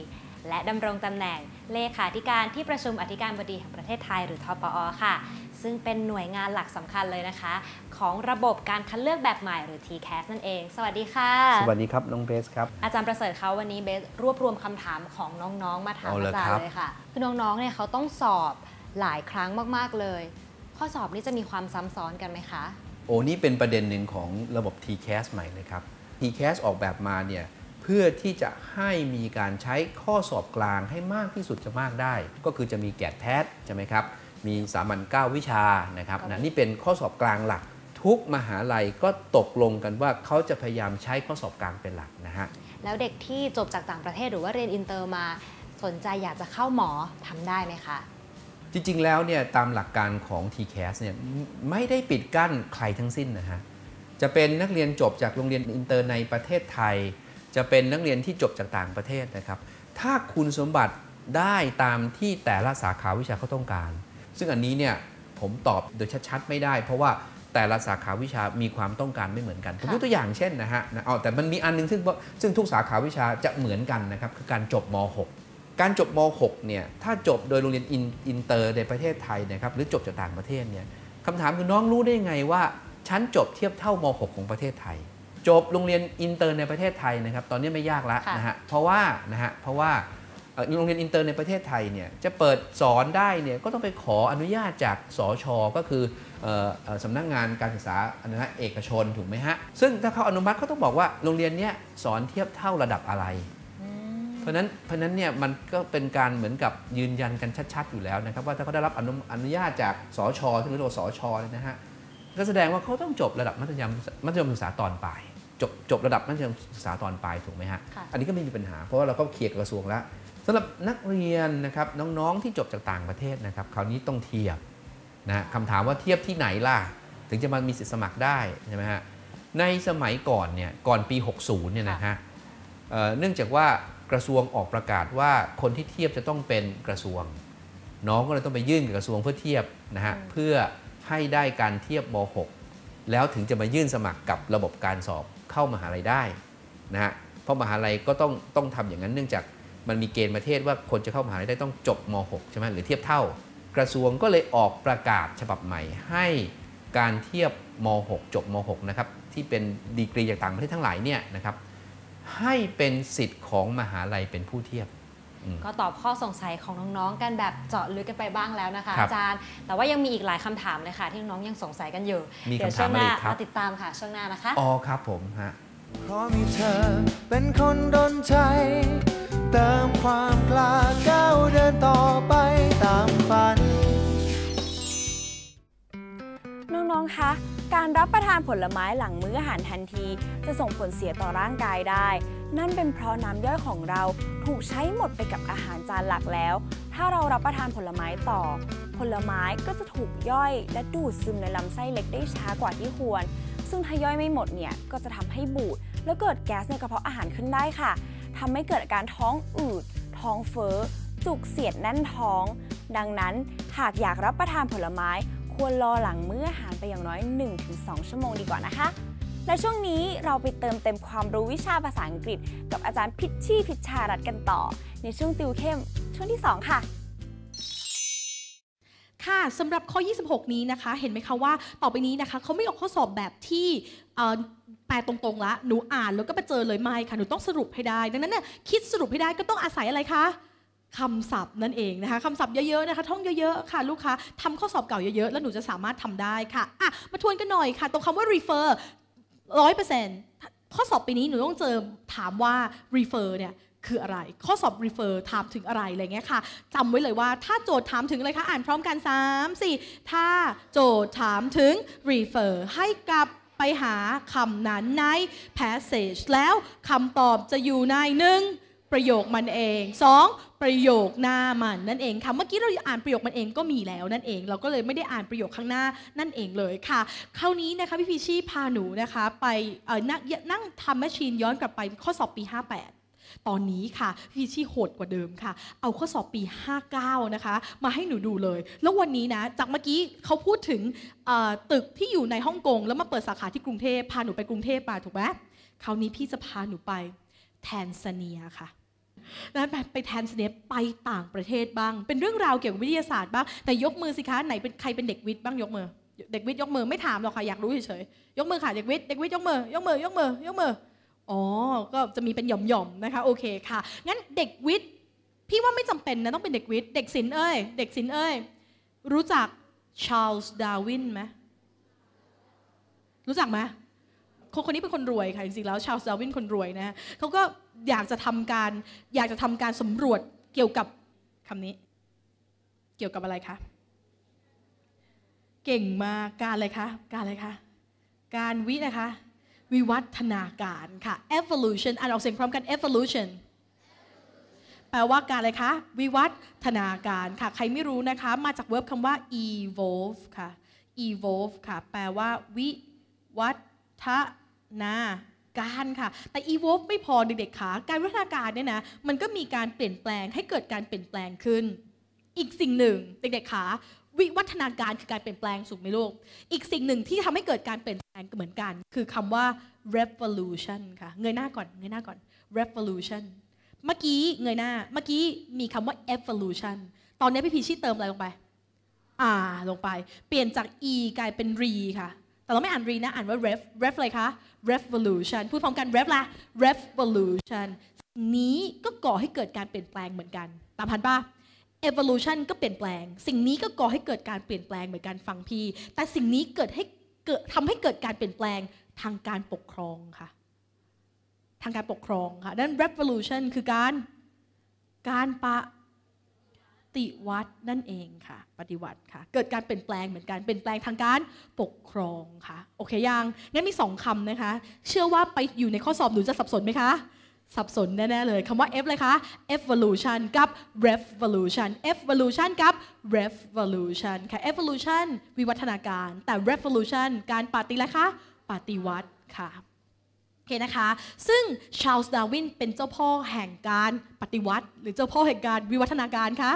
และดำรงตำแหน่งเลขาธิการที่ประชุมอธิการบดีแห่งประเทศไทยหรือทปอค่ะซึ่งเป็นหน่วยงานหลักสำคัญเลยนะคะ ของระบบการคัดเลือกแบบใหม่หรือ TCAS นั่นเอง สวัสดีค่ะสวัสดีครับน้องเบสครับอาจารย์ประเสริฐเขาวันนี้เบสรวบรวมคำถามของน้องๆมาถามอาจารย์เลยค่ะคือน้องๆเนี่ยเขาต้องสอบหลายครั้งมากๆเลยข้อสอบนี้จะมีความซ้ำซ้อนกันไหมคะ โอ้นี่เป็นประเด็นหนึ่งของระบบ TCAS ใหม่นะครับ TCAS ออกแบบมาเนี่ยเพื่อที่จะให้มีการใช้ข้อสอบกลางให้มากที่สุดจะมากได้ ก็คือจะมีแกดแทสใช่ไหมครับมีสามัญ9วิชานะครับนะนี่เป็นข้อสอบกลางหลัก ทุกมหาลัยก็ตกลงกันว่าเขาจะพยายามใช้ข้อสอบกลางเป็นหลักนะฮะแล้วเด็กที่จบจากต่างประเทศหรือว่าเรียนอินเตอร์มา สนใจอยากจะเข้าหมอทำได้ไหมคะจริงๆแล้วเนี่ยตามหลักการของ TCAS เนี่ยไม่ได้ปิดกั้นใครทั้งสิ้นนะฮะจะเป็นนักเรียนจบจากโรงเรียนอินเตอร์ในประเทศไทย จะเป็นนักเรียนที่จบจากต่างประเทศนะครับถ้าคุณสมบัติได้ตามที่แต่ละสาขาวิชาเขาต้องการ ซึ่งอันนี้เนี่ยผมตอบโดยชัดๆ ไม่ได้ เพราะว่าแต่ละสาขาวิชามีความต้องการไม่เหมือนกันผมยกตัวอย่างเช่นนะฮะอ๋อแต่มันมีอันนึงซึ่งซึ่งทุกสาขาวิชาจะเหมือนกันนะครับคือการจบม .6 การจบม .6 เนี่ย ถ้าจบโดยโรงเรียนอินเตอร์ในประเทศไทยนะครับ หรือจบจากต่างประเทศเนี่ยคำถามคือน้องรู้ได้ไงว่าชั้นจบเทียบเท่าม .6 ของประเทศไทย จบโรงเรียนอินเตอร์ในประเทศไทยนะครับ ตอนนี้ไม่ยากแล้วนะฮะ เพราะว่านะฮะ เพราะว่าโรงเรียนอินเตอร์ในประเทศไทยเนี่ย จะเปิดสอนได้เนี่ย ก็ต้องไปขออนุญาตจากสอชอก็คือสำนักงงานการศึกษาอนุญาตเอกชนถูกไหมฮะ ซึ่งถ้าเขาอนุมัติเขาต้องบอกว่าโรงเรียนเนี้ยสอนเทียบเท่าระดับอะไรเพราะนั้น เพราะนั้นเนี่ยมันก็เป็นการเหมือนกับยืนยันกันชัดๆ อยู่แล้วนะครับว่าถ้าเขาได้รับอนุญาตจากสอชอที่เรียกว่าสอชอนะฮะ ก็แสดงว่าเขาต้องจบระดับมัธยม มัธยมศึกษาตอนปลายจบจบระดับมัธยมศึกษาตอนปลายถูกไหมฮะ อันนี้ก็ไม่มีปัญหา เพราะว่าเราก็เคลียร์กระทรวงแล้วสำหรับนักเรียนนะครับน้องๆที่จบจากต่างประเทศนะครับคราวนี้ต้องเทียบนะคำถามว่าเทียบที่ไหนล่ะถึงจะมามีสิทธิสมัครได้ใช่ไหมฮะ ในสมัยก่อนเนี่ย ก่อนปี60เนี่ยนะฮะเนื่องจากว่ากระทรวงออกประกาศว่าคนที่เทียบจะต้องเป็นกระทรวง น้องก็เลยต้องไปยื่นกับกระทรวงเพื่อเทียบนะฮะเพื่อให้ได้การเทียบม .6 แล้วถึงจะมายื่นสมัครกับระบบการสอบเข้ามหาลัยได้นะฮะเพราะมหาลัยก็ต้องต้องทำอย่างนั้นเนื่องจากมันมีเกณฑ์ประเทศว่าคนจะเข้ามหาลัยได้ต้องจบม .6 ใช่ไหมหรือเทียบเท่า กระทรวงก็เลยออกประกาศฉบับใหม่ให้การเทียบม .6 จบม .6 นะครับที่เป็นดีกรีจากต่างประเทศทั้งหลายเนี่ยนะครับให้เป็นสิทธิ์ของมหาลัยเป็นผู้เทียบก็ตอบข้อสงสัยของน้อง ๆ กันแบบเจาะลึกกันไปบ้างแล้วนะคะ อาจารย์ แต่ว่ายังมีอีกหลายคำถามเลยค่ะที่น้องยังสงสัยกันอยู่ เดี๋ยวช่วงหน้ามาติดตามค่ะช่วงหน้านะคะอ๋อครับผม ฮะเพราะมีเธอเป็นคนดนใจ เติมความกล้าก้าวเดินต่อไปตามฝันองคะการรับประทานผลไม้หลังมื้ออาหารทันที จะส่งผลเสียต่อร่างกายได้ นั่นเป็นเพราะน้ำย่อยของเราถูกใช้หมดไปกับอาหารจานหลักแล้ว ถ้าเรารับประทานผลไม้ต่อ ผลไม้ก็จะถูกย่อย และดูดซึมในลำไส้เล็กได้ช้ากว่าที่ควร ซึ่งถ้าย่อยไม่หมดเนี่ยก็จะทำให้บูด แล้วเกิดแก๊สในกระเพาะอาหารขึ้นได้ค่ะทำให้เกิดอาการท้องอืด ท้องเฟ้อ จุกเสียดแน่นท้อง ดังนั้นหากอยากรับประทานผลไม้ควรรอหลังมื้ออาหารไปอย่างน้อย 1-2 ชั่วโมงดีกว่านะคะ และช่วงนี้เราไปเติมเต็มความรู้วิชาภาษาอังกฤษ กับอาจารย์พิชชี่พิชชารัตกันต่อ ในช่วงติวเข้มช่วงที่ 2 ค่ะ ค่ะสำหรับข้อ 26 นี้นะคะ เห็นไหมคะว่าต่อไปนี้นะคะ เขาไม่ออกข้อสอบแบบที่แปลตรงๆละหนูอ่านแล้วก็ไปเจอเลยไม่ค่ะหนูต้องสรุปให้ได้ ดังนั้นเนี่ยคิดสรุปให้ได้ก็ต้องอาศัยอะไรคะคำศัพท์นั่นเองนะคะคำศัพท์เยอะๆนะคะท่องเยอะๆค่ะลูกค้าทำข้อสอบเก่าเยอะๆแล้วหนูจะสามารถทำได้ค่ะอ่ะมาทวนกันหน่อยค่ะตรงคำว่า refer ร้อยเปอร์เซ็นต์ข้อสอบปีนี้หนูต้องเจอถามว่า refer เนี่ยคืออะไรข้อสอบ refer ถาม ถึงอะไรอะไรเงี้ยค่ะจำไว้เลยว่า ถ้าโจทย์ถามถึงอะไรคะอ่านพร้อมกัน3 4ถ้าโจทย์ถามถึง refer ให้กลับไปหาคำนั้นใน passage แล้วคำตอบจะอยู่ในหนึ่งประโยคมันเอง 2. ประโยคหน้ามันนั่นเองค่ะเมื่อกี้เราอ่านประโยคมันเองก็มีแล้ว นั่นเองเราก็เลยไม่ได้อ่านประโยคข้างหน้านั่นเองเลยค่ะ คราวนี้นะคะพี่พีชีพาหนูนะคะ ไปนั่งทำแมชชีนย้อนกลับไปข้อสอบปี 58 ตอนนี้ค่ะ พี่ชี่โหดกว่าเดิมค่ะ เอาข้อสอบปี59นะคะมาให้หนูดูเลย แล้ววันนี้นะ จากเมื่อกี้เขาพูดถึงตึกที่อยู่ในฮ่องกงแล้วมาเปิดสาขาที่กรุงเทพพาหนูไปกรุงเทพมาถูกไหมคราวนี้พี่จะพาหนูไปแทนซาเนียค่ะนะไปแทนเสเนปไปต่างประเทศบ้าง เป็นเรื่องราวเกี่ยวกับวิทยาศาสตร์บ้างแต่ยกมือสิคะไหนเป็นใครเป็นเด็กวิทย์บ้างยกมือ เด็กวิทย์ยกมือไม่ถามหรอกค่ะอยากรู้เฉยๆยกมือค่ะเด็กวิทย์เด็กวิทย์ยกมือยกมือยกมือยกมืออ๋อก็จะมีเป็นหย่อมๆนะคะโอเคค่ะงั้นเด็กวิทย์พี่ว่าไม่จำเป็นนะต้องเป็นเด็กวิทย์เด็กศิลป์เอ้ยเด็กศิลป์เอ้ยรู้จักชาร์ลส์ดาวินไหมรู้จักไหมคนคนนี้เป็นคนรวยค่ะจริงๆแล้วชาวเซาวินคนรวยนะเขาก็อยากจะทำการอยากจะทำการสำรวจเกี่ยวกับคำนี้ เกี่ยวกับอะไรคะเก่งมาก การอะไรคะ การอะไรคะการวินะคะวิวัฒนาการค่ะ evolution อ่านออกเสียงพร้อมกัน evolution แปลว่าการอะไรคะวิวัฒนาการค่ะใครไม่รู้นะคะมาจากเวิร์บคำว่า evolve ค่ะ evolve ค่ะแปลว่าวิวัฒนะการค่ะ แต่ evolve ไม่พอเด็กๆขาการวัฒนาการเนี่ยนะ มันก็มีการเปลี่ยนแปลงให้เกิดการเปลี่ยนแปลงขึ้น อีกสิ่งหนึ่ง เด็กๆขาวิวัฒนาการคือการเปลี่ยนแปลงสูงในโลกอีกสิ่งหนึ่งที่ทำให้เกิดการเปลี่ยนแปลงเหมือนกัน คือคำว่า revolution ค่ะ เงยหน้าก่อนเงยหน้าก่อน revolution เมื่อกี้เงยหน้าเมื่อกี้มีคำว่า evolution ตอนนี้พี่พีชี่เติมอะไรลงไป อ่า ลงไป เปลี่ยนจาก e กลายเป็น re ค่ะแต่เราไม่อ่านรีนะอ่านว่า ref ref อะไรคะ revolution พูดพร้อมกัน ref ละ revolution นี้ก็ก่อให้เกิดการเปลี่ยนแปลงเหมือนกัน ตามพันปะ evolution ก็เปลี่ยนแปลง สิ่งนี้ก็ก่อให้เกิดการเปลี่ยนแปลงเหมือนกันฟังพี่แต่สิ่งนี้เกิดให้เกิดทำให้เกิดการเปลี่ยนแปลงทางการปกครองค่ะทางการปกครองค่ะดังนั้น revolution คือการการปะฏิวัตินั่นเองค่ะปฏิวัติค่ะเกิดการเปลี่ยนแปลงเหมือนกันเปลี่ยนแปลงทางการปกครองค่ะโอเคยังงั้นมีสองคำนะคะเชื่อว่าไปอยู่ในข้อสอบหนูจะสับสนไหมคะสับสนแน่ๆเลยคำว่า F เลยคะ evolution กับ revolution evolution กับ revolution ค่ะ evolution วิวัฒนาการแต่ revolution การปฏิละคะปฏิวัติค่ะโอเคนะคะ ซึ่งชาร์ลส์ดาวินเป็นเจ้าพ่อแห่งการปฏิวัติ หรือเจ้าพ่อแห่งการวิวัฒนาการคะ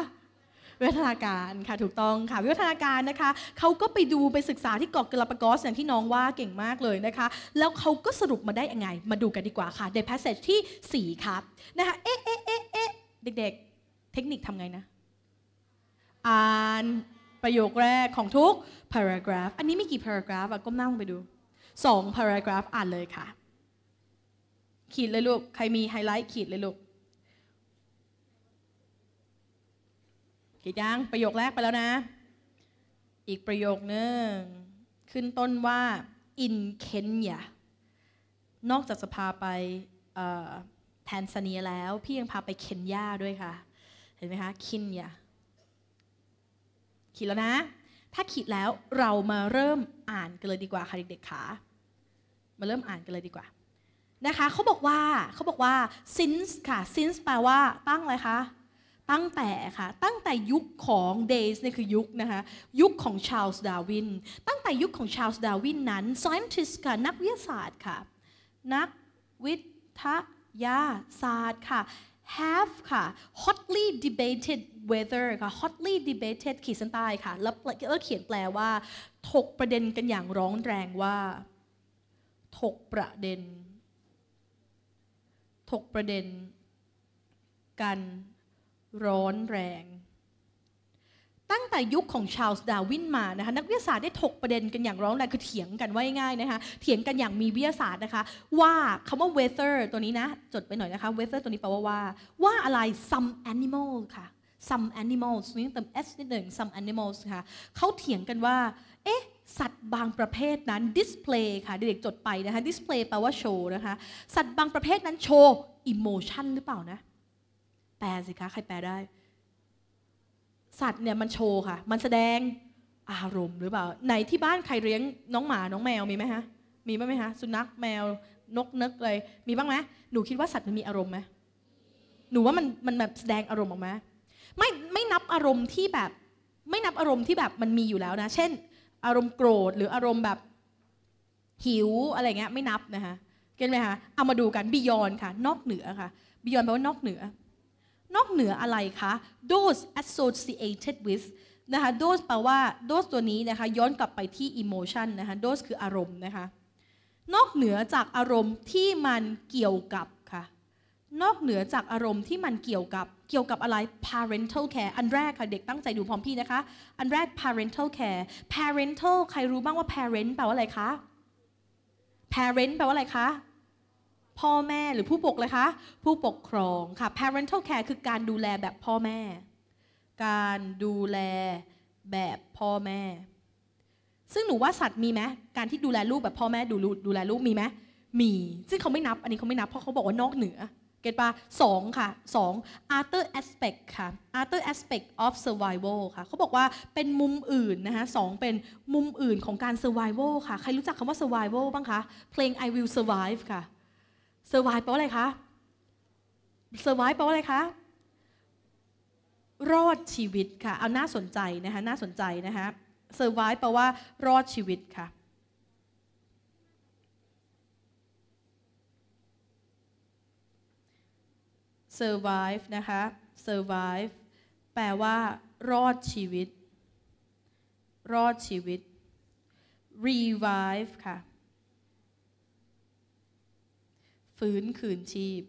วิวัฒนาการค่ะถูกต้องค่ะ วิวัฒนาการนะคะเขาก็ไปดูไปศึกษาที่เกาะกลาปากอสอย่างที่น้องว่าเก่งมากเลยนะคะ แล้วเขาก็สรุปมาได้ยังไง มาดูกันดีกว่าค่ะใน passage ที่ 4 ครับ นะคะเอ๊ะเอ๊ะเอ๊ะเเด็กๆ เทคนิคทำไงนะ อ่านประโยคแรกของทุก paragraph อันนี้มีกี่ paragraph อะก้มหน้าลงไปดู2 paragraph อ่านเลยค่ะ ขีดเลยลูกใครมีไฮไลท์ขีดเลยลูกคิดยังประโยคแรกไปแล้วนะ อีกประโยคนึงขึ้นต้นว่า in Kenya นอกจากจะพาไปแทนซาเนียแล้วพี่ยังพาไปเคนยาด้วยค่ะ เห็นไหมคะคินยาขีดแล้วนะ ถ้าขีดแล้วเรามาเริ่มอ่านกันเลยดีกว่าค่ะเด็กๆขามาเริ่มอ่านกันเลยดีกว่า นะคะเขาบอกว่า เขาบอกว่า since ค่ะ since แปลว่าตั้งอะไรคะตั้งแต่ค่ะตั้งแต่ยุคของย์สเนี่ยคือยุคนะคะยุคของชาลส์ดาวิน ตั้งแต่ยุคของชาลส์ดาวินนั้นซ c i e n t i s t ค่ะนักวิทยาศาสตร์ค่ะนักวิทยาศาสตร์ค่ะ have ค่ะ hotly debated whether ค่ะ hotly debated ขีดเส้นใต้ค่ะแล้วแล้วเขียนแปลว่าถกประเด็นกันอย่างร้อนแรงว่า ถกประเด็น ถกประเด็นกันร้อนแรง ตั้งแต่ยุคของชาลส์ดาวินมานะคะนักวิทยาศาสตร์ได้ถกประเด็นกันอย่างร้อนแรงคือเถียงกันว่าง่ายนะคะเถียงกันอย่างมีวิทยาศาสตร์นะคะว่าคำว่า weather ตัวนี้นะจดไปหน่อยนะคะ weather ตัวนี้แปลว่าว่าว่าอะไร some animal ค่ะ some animals นี่เติม s นิดหนึ่ง some animals ค่ะเขาเถียงกันว่าเอ๊ะสัตว์บางประเภทนั้น display ค่ะเด็กๆจดไปนะคะ display แปลว่าโชว์นะคะสัตว์บางประเภทนั้นโชว์ emotion หรือเปล่านะแปลสิคะใคร แปลได้ สัตว์เนี่ยมันโชว์ค่ะ มันแสดงอารมณ์หรือเปล่าไหนที่บ้านใครเลี้ยงน้องหมา น้องแมวมีไหมฮะ มีบ้างไหมฮะ สุนัขแมวนกนกเลย มีบ้างไหมหนูคิดว่าสัตว์มันมีอารมณ์ไหมหนูว่ามันมันแบบแสดงอารมณ์ออกมาไม่ไม่นับอารมณ์ที่แบบ ไม่นับอารมณ์ที่แบบมันมีอยู่แล้วนะ เช่น อารมณ์โกรธหรืออารมณ์แบบ หิวอะไรเงี้ยไม่นับนะคะเก็นไหมคะเอามาดูกันบิยอนค่ะนอกเหนือค่ะบิยอนแปลว่านอกเหนือนอกเหนืออะไรคะ those associated with นะคะ those แปลว่า those ตัวนี้นะคะย้อนกลับไปที่ emotion นะคะ those คืออารมณ์นะคะ นอกเหนือจากอารมณ์ที่มันเกี่ยวกับค่ะ นอกเหนือจากอารมณ์ที่มันเกี่ยวกับ เกี่ยวกับอะไร parental care อันแรกค่ะเด็กตั้งใจดูพร้อมพี่นะคะ อันแรก parental care parental ใครรู้บ้างว่า parent แปลว่าอะไรคะ parent แปลว่าอะไรคะพ่อแม่หรือผู้ปกเลยคะผู้ปกครองค่ะ parental care คือการดูแลแบบพ่อแม่ การดูแลแบบพ่อแม่ ซึ่งหนูว่าสัตว์มีไหมการที่ดูแลลูกแบบพ่อแม่ดูดูแลลูกมีไหมมี ซึ่งเขาไม่นับ อันนี้เขาไม่นับ เพราะเขาบอกว่านอกเหนือ เกตปะสองค่ะสอง other aspect ค่ะ other aspect of survival ค่ะ เขาบอกว่าเป็นมุมอื่นนะคะสองเป็นมุมอื่นของการ survival ค่ะ ใครรู้จักคำว่า survival บ้างคะ เพลง I will survive ค่ะเซอร์ไวแปลว่าอะไรคะเซอร์ไวแปลว่าอะไรคะ รอดชีวิตค่ะเอาน่าสนใจนะคะน่าสนใจนะคะเซอร์ไวแปลว่า รอดชีวิตค่ะเซอร์ไวนะคะเซอร์ไวแปลว่า รอดชีวิต รอดชีวิต revive ค่ะฟื้นคืนชีพ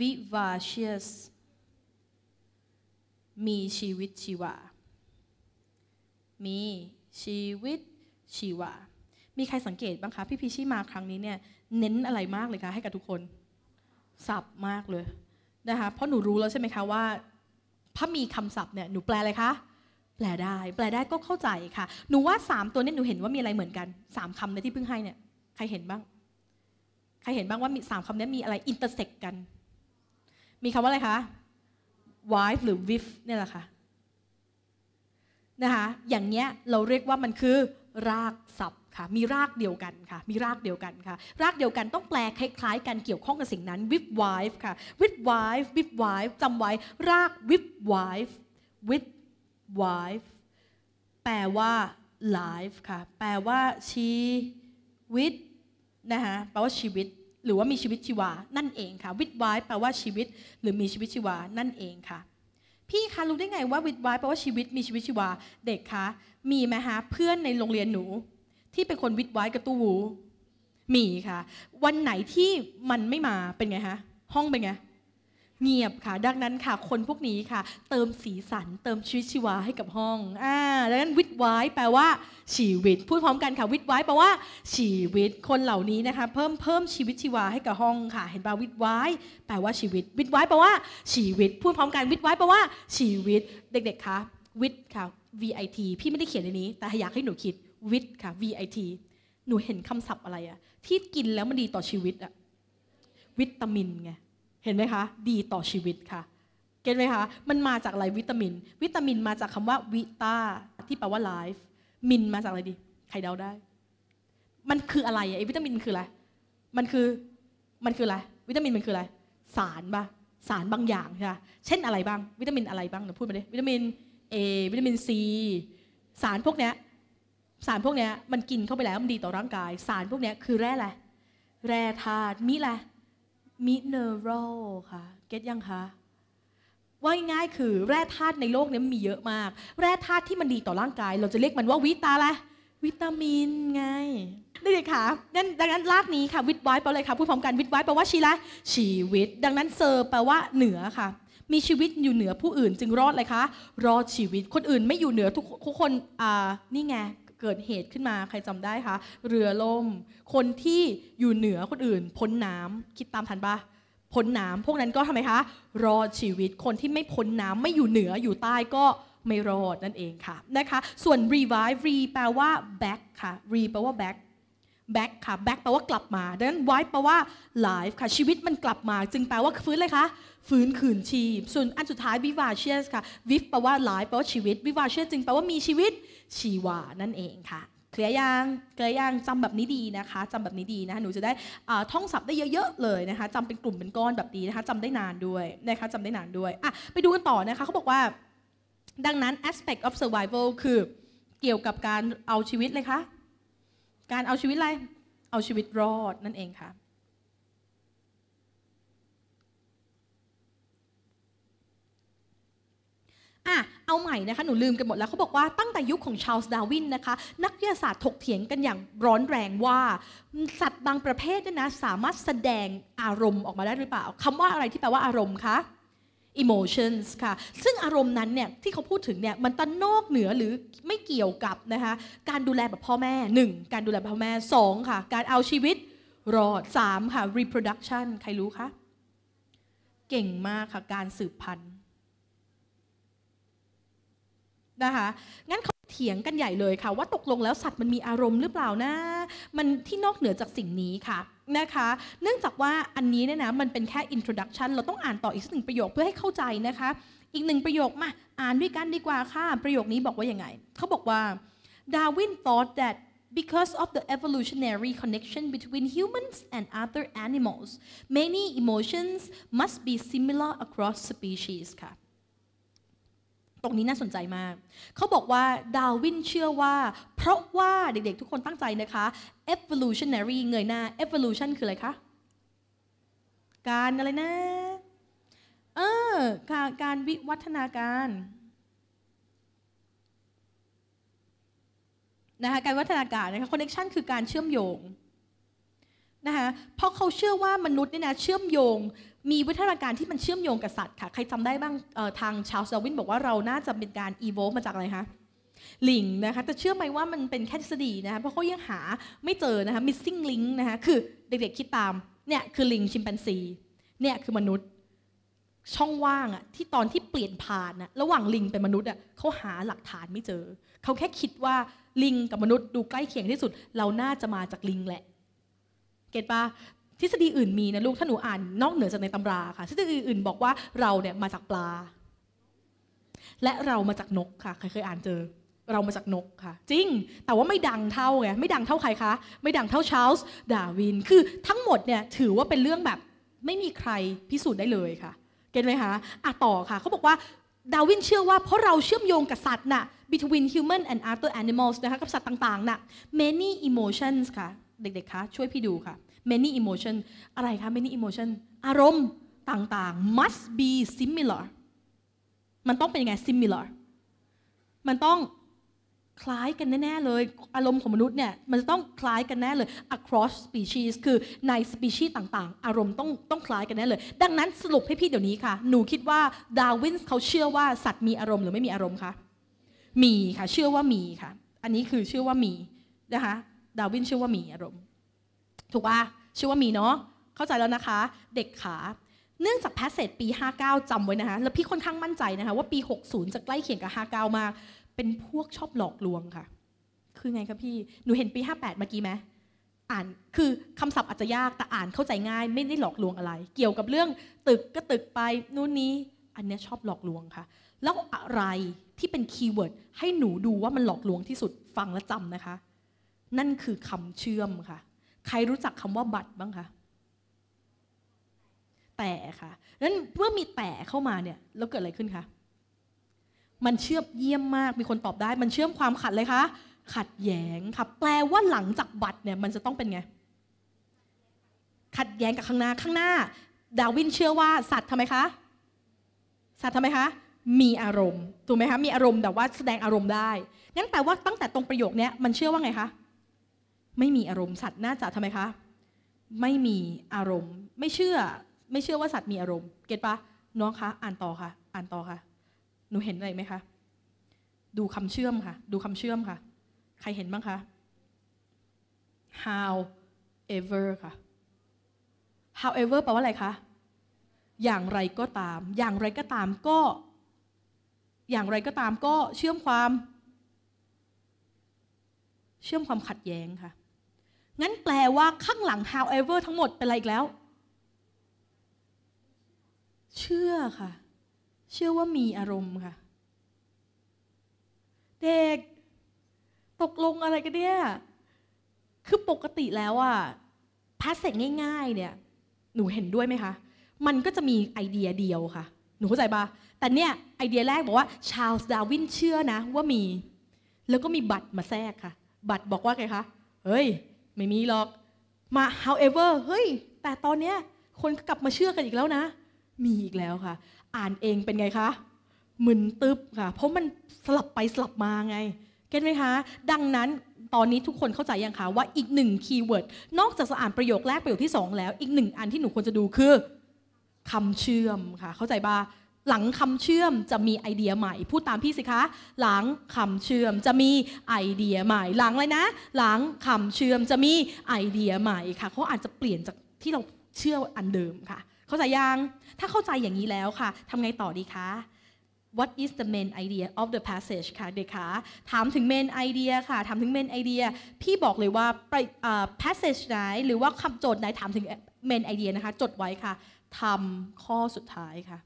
วิวาเชียสมีชีวิต ชีวา มีชีวิตชีวา มีใครสังเกตบ้างคะ พี่พีชี่มาครั้งนี้เนี่ยเน้นอะไรมากเลยคะ ให้กับทุกคนสับมากเลยนะคะเพราะหนูรู้แล้วใช่ไหมคะว่า ถ้ามีคำศัพท์เนี่ยหนูแปลอะไรคะแปลได้แปลได้ก็เข้าใจค่ะหนูว่าสามตัวนี้หนูเห็นว่ามีอะไรเหมือนกันสามคำในที่เพิ่งให้เนี่ยใครเห็นบ้างใครเห็นบ้างว่ามีมคำนี้มีอะไรอินเตอร์เซ็กกัน มีคำว่าอะไรคะ wife หรือ w i f เนี่ยแหละค่ะนะคะอย่างเนี้ยเราเรียกว่ามันคือ รากศัพท์ค่ะมีรากเดียวกันค่ะมีรากเดียวกันค่ะรากเดียวกันต้องแปลคล้าย ๆ กันเกี่ยวข้องกับสิ่งนั้น with wife ค่ะ with wife with wife จำไว้ ราก with wife with wife แปลว่า life ค่ะ แปลว่าชีวิตนะคะแปลว่าชีวิตหรือว่ามีชีวิตชีวา นั่นเองค่ะ with wife แปลว่าชีวิต หรือมีชีวิตชีวา นั่นเองค่ะ พี่คะรู้ได้ไงว่า with wife แปลว่าชีวิตมีชีวิตชีวาเด็กคะมีไหมคะเพื่อนในโรงเรียนหนู ที่เป็นคนวิด i f e กับตู้วูมีค่ะ วันไหนที่มันไม่มาเป็นไงคะห้องเป็นไงเงียบค่ะดังนั้นค่ะ คนพวกนี้ค่ะ เติมสีสัน เติมชีวิตชีวาให้กับห้องอ่าดังนั้นวิดไว้แปลว่า ชีวิตพูดพร้อมกันค่ะ วิดไว้แปลว่า ชีวิต คนเหล่านี้นะคะเพิ่มเพิ่มชีวิตชีวาให้กับห้องค่ะ เห็นป่าวิดไว้แปลว่า ชีวิต วิดไว้แปลว่าชีวิตพูดพร้อมกันวิดไว้แปลว่า ชีวิต เด็กๆคะวิดค่ะ VIT พี่ไม่ได้เขียนในนี้ แต่อยากให้หนูคิดวิดค่ะ VIT หนูเห็นคำศัพท์อะไรอะที่กินแล้วมันดีต่อชีวิตอะวิตามินไงเห็นไหมคะดีต่อชีวิตค่ะ เก็ตไหมคะมันมาจากอะไรวิตามิน วิตามินมาจากคำว่าวิตาที่แปลว่าไลฟ์มินมาจากอะไรดี ใครเดาได้มันคืออะไรไอวิตามินคืออะไรมันคือมันคืออะไรวิตามินมันคืออะไร สารปะสารบางอย่างใช่ไหมเช่นอะไรบ้างวิตามินอะไรบ้างเดี๋ยวพูดมาดิวิตามิน A วิตามิน C สารพวกเนี้ยสารพวกเนี้ยมันกินเข้าไปแล้วมันดีต่อร่างกาย สารพวกเนี้ยคือแร่อะไรแร่ธาตุมีอะไรมิเนอรัลค่ะ เก็ตยังคะ ว่าง่ายคือแร่ธาตุในโลกนี้มีเยอะมาก แร่ธาตุที่มันดีต่อร่างกาย เราจะเรียกมันว่าวิตาละวิตามินไงนี่เลยค่ะนั่นดังนั้น รากนี้ค่ะ วิตไว้แปลอะไรคะพูดพร้อมกันวิตไว้แปลว่าชีละชีวิต ดังนั้นเซอร์แปลว่าเหนือค่ะ มีชีวิตอยู่เหนือผู้อื่น จึงรอดเลยคะรอดชีวิต คนอื่นไม่อยู่เหนือทุกคน อ่า นี่ไงเกิดเหตุขึ้นมาใครจำได้คะเรือล่มคนที่อยู่เหนือคนอื่น พ้นน้ำคิดตามทันปะพ้นน้ำพวกนั้นก็ทำไมคะ รอดชีวิตคนที่ไม่พ้นน้ำไม่อยู่เหนืออยู่ใต้ก็ไม่รอดนั่นเองค่ะนะคะ ส่วน revive re แปลว่า back ค่ะ re แปลว่า back back ค่ะ back แปลว่ากลับมาดังนั้น wife แปลว่า life ค่ะ ชีวิตมันกลับมา จึงแปลว่าฟื้นเลยคะฟื้นคืนชีพส่วนอันสุดท้าย vivacious ค่ะ viv แปลว่า life แปลว่าชีวิต vivacious จึงแปลว่ามีชีวิต ชีวานั่นเองค่ะเคลียร์ยังเคลียร์ยังจำแบบนี้ดีนะคะจำแบบนี้ดีนะคะหนูจะได้ท่องศัพท์ได้เยอะๆเลยนะคะจำเป็นกลุ่มเป็นก้อนแบบนี้นะคะจำได้นานด้วยนะคะจำได้นานด้วยอ่ะไปดูกันต่อนะคะเขาบอกว่า ดังนั้น aspect of survival คือ เกี่ยวกับการเอาชีวิตเลยคะการเอาชีวิตอะไร เอาชีวิตรอดนั่นเองค่ะอะเอาใหม่นะคะ หนูลืมกันหมดแล้วเขาบอกว่าตั้งแต่ยุคของชาลส์ดาวินนะคะ นักวิทยาศาสตร์ถกเถียงกันอย่างร้อนแรงว่า สัตว์บางประเภทเนี่ยนะ สามารถแสดงอารมณ์ออกมาได้หรือเปล่าคำว่าอะไรที่แปลว่าอารมณ์คะ emotions ค่ะ ซึ่งอารมณ์นั้นเนี่ยที่เขาพูดถึงเนี่ยมันตันนอกเหนือหรือไม่เกี่ยวกับนะคะการดูแลแบบพ่อแม่ 1. การดูแลแบบพ่อแม่ 2. ค่ะการเอาชีวิตรอด 3. ค่ะ reproduction ใครรู้คะ เก่งมากค่ะ การสืบพันธุ์นะคะงั้นเขาเถียงกันใหญ่เลยค่ะ ว่าตกลงแล้วสัตว์มันมีอารมณ์หรือเปล่านะมันที่นอกเหนือจากสิ่งนี้ค่ะนะคะเนื่องจากว่าอันนี้เนี่ยนะมันเป็นแค่ introduction เราต้องอ่านต่ออีกสักหนึ่งประโยคเพื่อให้เข้าใจนะคะ อีกหนึ่งประโยคมาอ่านด้วยกันดีกว่าค่ะประโยคนี้บอกว่าอย่างไงเขาบอกว่า Darwin thought that because of the evolutionary connection between humans and other animals many emotions must be similar across species ค่ะตรงนี้น่าสนใจมาก เขาบอกว่าดาวินเชื่อว่า เพราะว่าเด็กๆ ทุกคนตั้งใจนะคะ evolutionary เงยหน้า evolution คืออะไรคะ การอะไรนะ เออ การ การวิวัฒนาการนะคะ การวัฒนาการนะคะ connection คือการเชื่อมโยงนะคะ เพราะเขาเชื่อว่ามนุษย์เนี่ยนะเชื่อมโยงมีวิทยาการที่มันเชื่อมโยงกับสัตว์ค่ะ ใครจำได้บ้างทางชาวสดาวินบอกว่าเราน่าจะเป็นการอีโวมาจากอะไรคะลิงนะคะแต่เชื่อไหมว่ามันเป็นแค่ทฤษฎีนะคะเพราะเขายังหาไม่เจอนะคะ missing link นะคะ คือเด็กๆคิดตาม เนี่ยคือลิงชิมแปนซี เนี่ยคือมนุษย์ ช่องว่างอะที่ตอนที่เปลี่ยนผ่านนะระหว่างลิงเป็นมนุษย์อะเขาหาหลักฐานไม่เจอ เขาแค่คิดว่าลิงกับมนุษย์ดูใกล้เคียงที่สุด เราน่าจะมาจากลิงแหละ เก็ตปะทฤษฎีอื่น มีนะลูกถ้าหนูอ่านนอกเหนือจากในตำราค่ะทฤษฎีอื่นบอกว่าเราเนี่ยมาจากปลา และเรามาจากนกค่ะใครเคยอ่านเจอ เรามาจากนกค่ะ จริง แต่ว่าไม่ดังเท่าไงไม่ดังเท่าใครคะไม่ดังเท่าชาร์ลส์ดาวินคือทั้งหมดเนี่ยถือว่าเป็นเรื่องแบบไม่มีใครพิสูจน์ได้เลยค่ะเก็ตไหมคะอ่ะต่อค่ะเขาบอกว่าดาวินเชื่อว่าเพราะเราเชื่อมโยงกับสัตว์น่ะ between human and other animals นะคะกับสัตว์ต่างๆน่ะ many emotions ค่ะเด็กๆคะช่วยพี่ดูค่ะ many emotion อะไรคะ many emotion อารมณ์ต่างๆ must be similar มันต้องเป็นยังไง similar มันต้องคล้ายกันแน่ๆเลย อารมณ์ของมนุษย์เนี่ยมันจะต้องคล้ายกันแน่เลย across species คือใน species ต่างๆ อารมณ์ต้องต้องคล้ายกันแน่เลย ดังนั้นสรุปให้พี่เดี๋ยวนี้ค่ะ หนูคิดว่าดาวินเขาเชื่อว่าสัตว์มีอารมณ์หรือไม่มีอารมณ์คะ มีค่ะ เชื่อว่ามีค่ะ อันนี้คือเชื่อว่ามีนะคะดาวินเชื่อว่ามีอารมณ์ถูกป่ะชื่อว่ามีเนาะเข้าใจแล้วนะคะ เด็กขาเนื่องจากแพสเซจปี59 จำไว้นะคะแล้วพี่ค่อนข้างมั่นใจนะคะว่าปี 60 จะใกล้เคียงกับ 59 มากเป็นพวกชอบหลอกลวงค่ะ คือไงคะพี่หนูเห็นปี 58เมื่อกี้ไหมอ่านคือคำศัพท์อาจจะยากแต่อ่านเข้าใจง่าย ไม่ได้หลอกลวงอะไร เกี่ยวกับเรื่อง ตึกก็ตึกไปนู่นนี้อันนี้ชอบหลอกลวงค่ะ แล้วอะไรที่เป็นคีย์เวิร์ดให้หนูดูว่ามันหลอกลวงที่สุดฟังและจำนะคะ นั่นคือคำเชื่อมค่ะใครรู้จักคำว่าบัตรบ้างคะแต่ค่ะนั้นเมื่อมีแต่เข้ามาเนี่ยแล้วเกิดอะไรขึ้นคะมันเชื่อมเยี่ยมมากมีคนตอบได้ มันเชื่อมความขัดเลยคะขัดแย้งค่ะแปลว่าหลังจากบัตรเนี่ยมันจะต้องเป็นไงขัดแย้งกับข้างหน้าข้างหน้า ดาวินเชื่อว่าสัตว์ทำไมคะสัตว์ทำไมคะ มีอารมณ์ถูกไหมคะมีอารมณ์แต่ว่าแสดงอารมณ์ได้งั้นแปลว่าตั้งแต่ตรงประโยคนี้มันเชื่อว่าไงคะไม่มีอารมณ์สัตว์น่าจะทำไมคะไม่มีอารมณ์ ไม่เชื่อ ไม่เชื่อว่าสัตว์มีอารมณ์ เก็ตปะน้องคะอ่านต่อค่ะ อ่านต่อค่ะหนูเห็นอะไรไหมคะดูคำเชื่อมค่ะ ดูคำเชื่อมค่ะ ใครเห็นบ้างคะ how ever ค่ะ however แปลว่าอะไรคะอย่างไรก็ตาม อย่างไรก็ตามก็ อย่างไรก็ตามก็เชื่อมความ เชื่อมความขัดแย้งค่ะงั้นแปลว่าข้างหลัง however ทั้งหมดเป็นอะไรอีกแล้ว เชื่อค่ะ เชื่อว่ามีอารมณ์ค่ะ เด็ก ตกลงอะไรกันเนี่ย คือปกติแล้วอะพาสเซจง่ายๆ เนี่ย หนูเห็นด้วยไหมคะ มันก็จะมีไอเดียเดียวค่ะ หนูเข้าใจปะแต่เนี่ยไอเดียแรกบอกว่า ชาลส์ดาวิน เชื่อนะ ว่ามี แล้วก็มีบัตรมาแทรกค่ะ บัตรบอกว่า ไงคะ เฮ้ยไม่มีหรอก มา however เฮ้ย แต่ตอนเนี้ยคนกลับมาเชื่อกันอีกแล้วนะ มีอีกแล้วค่ะ อ่านเองเป็นไงคะมึนตึบค่ะ เพราะมันสลับไปสลับมาไง เก็ตไหมคะ ดังนั้นตอนนี้ทุกคนเข้าใจยังคะว่าอีกหนึ่งคีย์เวิร์ด นอกจากจะอ่านประโยคแรกประโยคที่ 2 แล้ว อีกหนึ่งอันที่หนูควรจะดูคือคำเชื่อมค่ะ เข้าใจบ้าหลังคำเชื่อมจะมีไอเดียใหม่ พูดตามพี่สิคะ หลังคำเชื่อมจะมีไอเดียใหม่ หลังเลยนะหลังคำเชื่อมจะมีไอเดียใหม่ค่ะเขาอาจจะเปลี่ยนจากที่เราเชื่ออันเดิมค่ะ เข้าใจยังถ้าเข้าใจอย่างนี้แล้วค่ะทำไงต่อดีคะ What is the main idea of the passage ค่ะเด็กคะถามถึง main idea ค่ะ ถามถึง main idea พี่บอกเลยว่า passage ไหนหรือว่าคำโจทย์ไหนถามถึง main idea นะคะจดไว้ค่ะทำข้อสุดท้ายค่ะ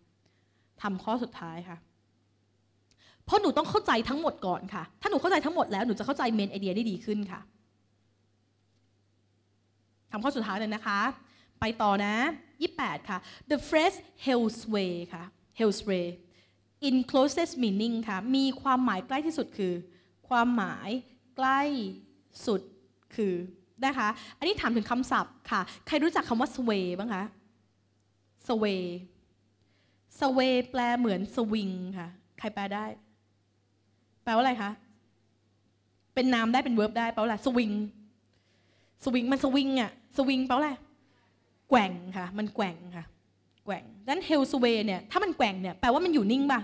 ทำข้อสุดท้ายค่ะ เพราะหนูต้องเข้าใจทั้งหมดก่อนค่ะ ถ้าหนูเข้าใจทั้งหมดแล้ว หนูจะเข้าใจเมนไอเดียได้ดีขึ้นค่ะทำข้อสุดท้ายเลยนะคะ ไปต่อนะ 28ค่ะ the phrase hell's way ค่ะ hell's way in closest meaning ค่ะ มีความหมายใกล้ที่สุดคือ ความหมายใกล้สุดคือนะคะ อันนี้ถามถึงคำศัพท์ค่ะ ใครรู้จักคำว่า sway บ้างคะ sway สเวแปลเหมือนสวิงค่ะใครแปลได้แปลว่าอะไรคะเป็นนามได้เป็นเวิร์บได้แปลว่าอะไรสวิงสวิงมันสวิงอะสวิงแปลว่าอะไรแกว่งค่ะมันแกว่งค่ะแกว่งดังนั้นเฮลสเวเนี่ยถ้ามันแกว่งเนี่ยแปลว่ามันอยู่นิ่งป่ะ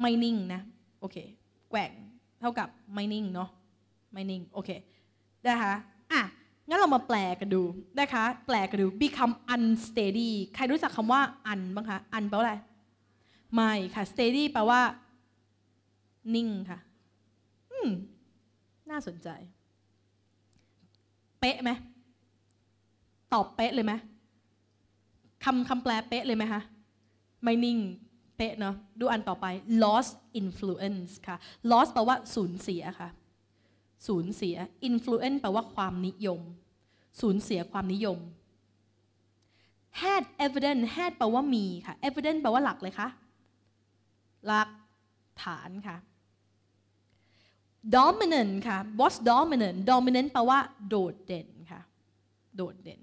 ไม่นิ่งนะโอเคแกว่งเท่ากับไม่นิ่งเนาะไม่นิ่งโอเคได้คะอ่ะงั้นเรามาแปลกันดูนะคะแปลกันดู become unsteady ใครรู้จักคำว่า un บ้างคะ un แปลว่าอะไรไม่ค่ะ steady แปลว่า นิ่งค่ะอืมน่าสนใจ เป๊ะไหมตอบเป๊ะเลยไหมคำคำแปลเป๊ะเลยไหมคะ ไม่นิ่ง เป๊ะเนาะดูอันต่อไป lost influence ค่ะ lost แปลว่าสูญเสียค่ะสูญเสียนฟลูเอน c ์แปลว่าความนิยม สูญเสียความนิยม had evidence had แปลว่ามีค่ะ evidence แปลว่าหลักเลยคะหลักฐานค่ะ dominant ค่ะ was dominant dominant แปลว่าโดดเด่นค่ะโดดเด่น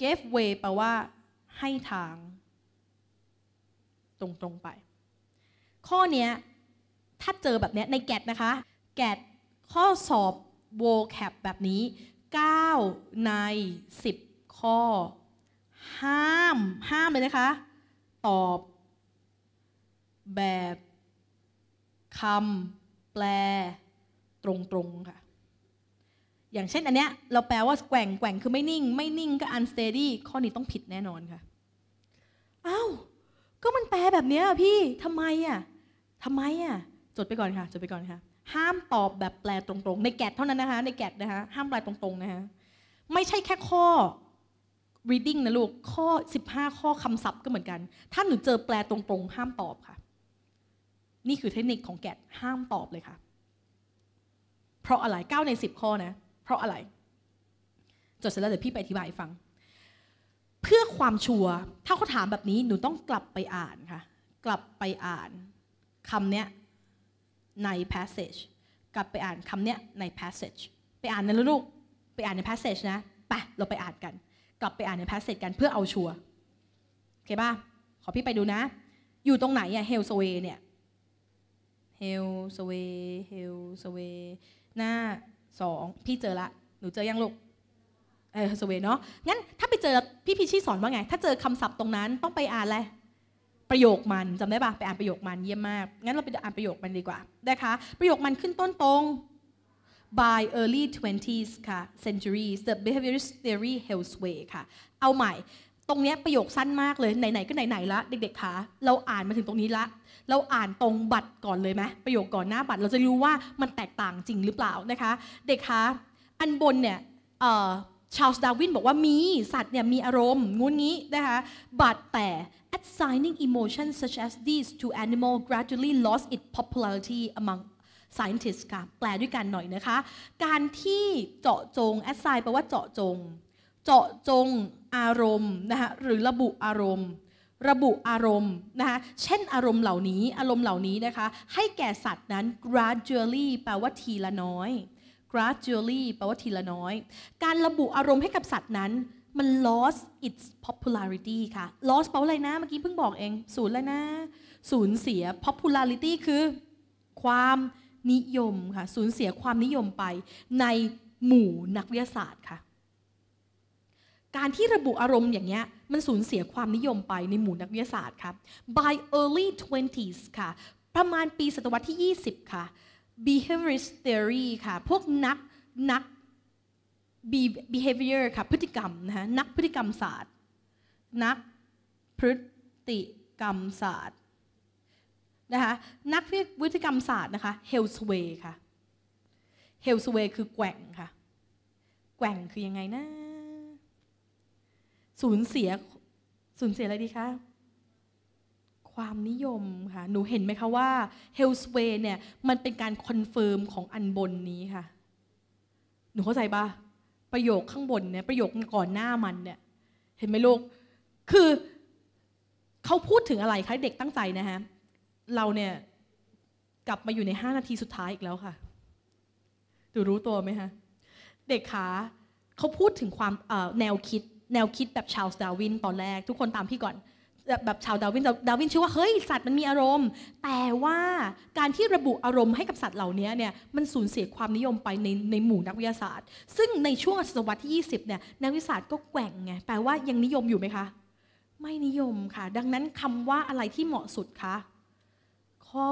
gave way แปลว่า ให้ทางตรงๆไป ข้อนี้ถ้าเจอแบบนี้ในแกดนะคะแกดข้อสอบโวแคปแบบนี้ 9 ใน 10 ข้อ ห้าม ห้ามเลยนะคะ ตอบ แบบคำแปล ตรงๆค่ะ อย่างเช่นอันเนี้ยเราแปลว่า แกว่งแกว่งคือไม่นิ่ง ไม่นิ่งก็ unsteady ข้อนี้ต้องผิดแน่นอนค่ะอา้าวก็มันแปลแบบเนี้ยพี่ทำไมอ่ะทำไมอ่ะจดไปก่อนค่ะ จดไปก่อนค่ะห้ามตอบแบบแปลตรง ๆ ในแกดเท่านั้นนะคะ ในแกดนะคะห้ามแปลตรง ๆ นะคะไม่ใช่แค่ข้อ reading นะลูก ข้อ 15 ข้อคำศัพท์ก็เหมือนกัน ถ้าหนูเจอแปลตรง ๆ ห้ามตอบค่ะ นี่คือเทคนิคของแกดห้ามตอบเลยค่ะ เพราะอะไร9ใน 10 ข้อนะ เพราะอะไร จดเสร็จแล้วเดี๋ยวพี่ไปอธิบายฟัง เพื่อความชัวร์ถ้าเขาถามแบบนี้หนูต้องกลับไปอ่านค่ะ กลับไปอ่านคำเนี้ยใน passage กลับไปอ่านคำเนี้ยใน passage ไปอ่านนะลูก ไปอ่านใน passage นะไปเราไปอ่านกัน กลับไปอ่านใน passage กันเพื่อเอาชัวร์โอเคป่ะ ขอพี่ไปดูนะ อยู่ตรงไหนอะเฮลสเวเนี่ยเฮลสเวเฮลสเวหน้าสองพี่เจอละ หนูเจอยังลูก เออสเวเนาะ งั้นถ้าไปเจอ พี่พ่ชี่สอนว่าไง ถ้าเจอคำศัพท์ตรงนั้นต้องไปอ่านอะไรประโยคมันจำได้ปะไปอ่านประโยคมันเยี่ยมมากงั้นเราไปอ่านประโยคมันดีกว่านะคะประโยคมันขึ้นต้นตรง by early 20s ค่ะ centuries the behaviorist theory h e l d s way ค่ะเอาใหม่ตรงนี้ประโยคสั้นมากเลยไหน ๆ ก็ไหน ๆ ละเด็ก ๆ คะเราอ่านมาถึงตรงนี้ละเราอ่านตรงบัตรก่อนเลยไหมประโยคก่อนหน้าบัตรเราจะรู้ว่ามันแตกต่างจริงหรือเปล่านะคะเด็กคะอันบนเนี่ยชาลส์ดาวินบอกว่ามีสัตว์เนี่ยมีอารมณ์งุนงี้นะคะบัตรแต่ assigning emotions such as these to animal gradually lost its popularity among scientists ค่ะแปลด้วยกันหน่อยนะคะ การที่เจาะจง assign แปลว่าเจาะจง เจาะจงอารมณ์นะคะหรือระบุอารมณ์ ระบุอารมณ์นะคะเช่นอารมณ์เหล่านี้ อารมณ์เหล่านี้นะคะ ให้แก่สัตว์นั้น gradually แปลว่าทีละน้อย gradually แปลว่าทีละน้อย การระบุอารมณ์ให้กับสัตว์นั้นมัน lost its popularity ค่ะ lost เปล่าอะไรนะ เมื่อกี้เพิ่งบอกเอง ศูนย์แล้วนะ ศูนย์ เสีย popularity คือความนิยม ค่ะสูญเสียความนิยมไป ในหมู่นักวิทยาศาสตร์ค่ะ การที่ระบุอารมณ์อย่างเงี้ย มันสูญเสียความนิยมไปในหมู่นักวิทยาศาสตร์ครับ by early 20s ค่ะ ประมาณปีศตวรรษที่ 20 ค่ะ behaviorist theory ค่ะ พวกนักนัก behavior ค่ะ พฤติกรรมนะคะนักพฤติกรรมศาสตร์ นักพฤติกรรมศาสตร์ นะคะนักพฤติกรรมศาสตร์นะคะเฮลสเวย์ค่ะเฮลสเวย์คือแกว่งค่ะ แกว่งคือยังไงนะ สูญเสียสูญเสียอะไรดีคะความนิยมค่ะ หนูเห็นไหมคะว่าเฮลสเวย์เนี่ยมันเป็นการคอนเฟิร์มของอันบนนี้ค่ะ หนูเข้าใจปะประโยคข้างบนเนี่ยประโยคก่อนหน้ามันเนี่ย เห็นไหมลูกคือ เขาพูดถึงอะไรคะ เด็กตั้งใจนะฮะ เราเนี่ย กลับมาอยู่ในห้านาทีสุดท้ายอีกแล้วค่ะ ดูรู้ตัวไหมฮะ เด็กขาเขาพูดถึงความแนวคิด แนวคิดแบบชาวสตาวินตอนแรกทุกคนตามพี่ก่อนแบบชาวดาวินดาวินเชื่อว่าเฮ้ย สัตว์มันมีอารมณ์ แต่ว่าการที่ระบุอารมณ์ให้กับสัตว์เหล่านี้เนี่ยมันสูญเสียความนิยมไปในในหมู่นักวิทยาศาสตร์ ซึ่งในช่วงศตวรรษที่ 20เนี่ยนักวิทยาศาสตร์ก็แกว่งไงแปลว่ายังนิยมอยู่ไหมคะ ไม่นิยมค่ะ ดังนั้นคำว่าอะไรที่เหมาะสุดคะ ข้อ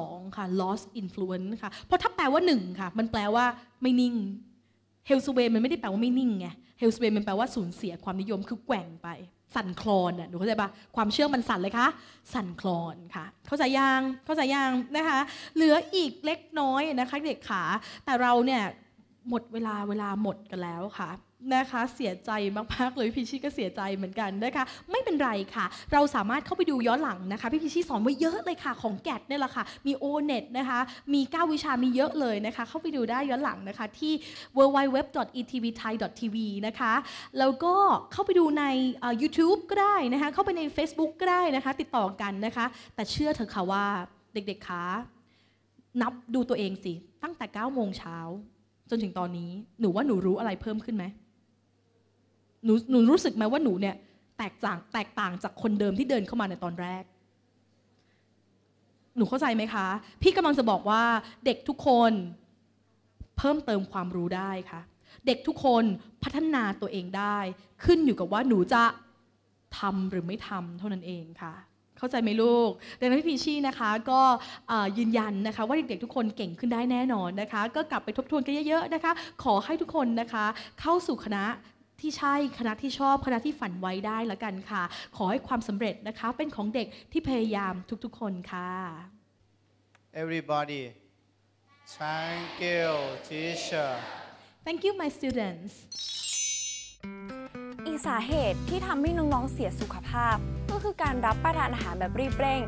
2 ค่ะ loss influence ค่ะเพราะถ้าแปลว่า1ค่ะมันแปลว่าไม่นิ่ง h e l s w a y มันไม่ได้แปลว่าไม่นิ่งไง h e l s w a y มันแปลว่าสูญเสียความนิยมคือแกว่งไปสั่นคลอนน่ะ หนูเข้าใจปะความเชื่อมันสั่นเลยคะสั่นคลอนค่ะ เข้าใจยางเข้าใจยางนะคะ เหลืออีกเล็กน้อยนะคะ เด็กขา แต่เราเนี่ยหมดเวลาเวลาหมดกันแล้วค่ะนะคะเสียใจมากๆเลย พี่ชี่ก็เสียใจเหมือนกันนะคะไม่เป็นไรค่ะ เราสามารถเข้าไปดูย้อนหลังนะคะพี่พี่ชี่สอนไว้เยอะเลยค่ะ ของแกดเนี่ยแหละค่ะ มีโอเน็ตนะคะมี9วิชามีเยอะเลยนะคะเข้าไปดูได้ย้อนหลังนะคะที่ www.etvthai.tv นะคะแล้วก็เข้าไปดูใน YouTube ก็ได้นะคะเข้าไปใน Facebook ก็ได้นะคะติดต่อกันนะคะ แต่เชื่อเถอะค่ะว่าเด็กๆคะนับดูตัวเองสิตั้งแต่9โมงเช้าจนถึงตอนนี้หนูว่าหนูรู้อะไรเพิ่มขึ้นไหมหนูหนูรู้สึกไหมว่าหนูเนี่ยแตกต่างแตกต่างจากคนเดิมที่เดินเข้ามาในตอนแรก หนูเข้าใจไหมคะ พี่กำลังจะบอกว่าเด็กทุกคนเพิ่มเติมความรู้ได้คะ่ะ เด็กทุกคนพัฒนาตัวเองได้ขึ้นอยู่กับว่าหนูจะทำหรือไม่ทำเท่านั้นเองค่ะ เข้าใจไหมลูกดังนั้นพี่พีชี่นะคะ ก็ยืนยันนะคะ ว่าเด็กๆทุกคนเก่งขึ้นได้แน่นอนนะคะ ก็กลับไปทบทวนกันเยอะๆนะคะ ขอให้ทุกคนนะคะเข้าสู่คณะที่ใช่คณะที่ชอบคณะที่ฝันไว้ได้ละกันค่ะ ขอให้ความสำเร็จนะคะเป็นของเด็กที่พยายามทุกๆ คนค่ะ everybody thank you teacher thank you my students อีกสาเหตุที่ทำให้น้องๆเสียสุขภาพ ก็คือการรับประทานอาหารแบบรีบเร่ง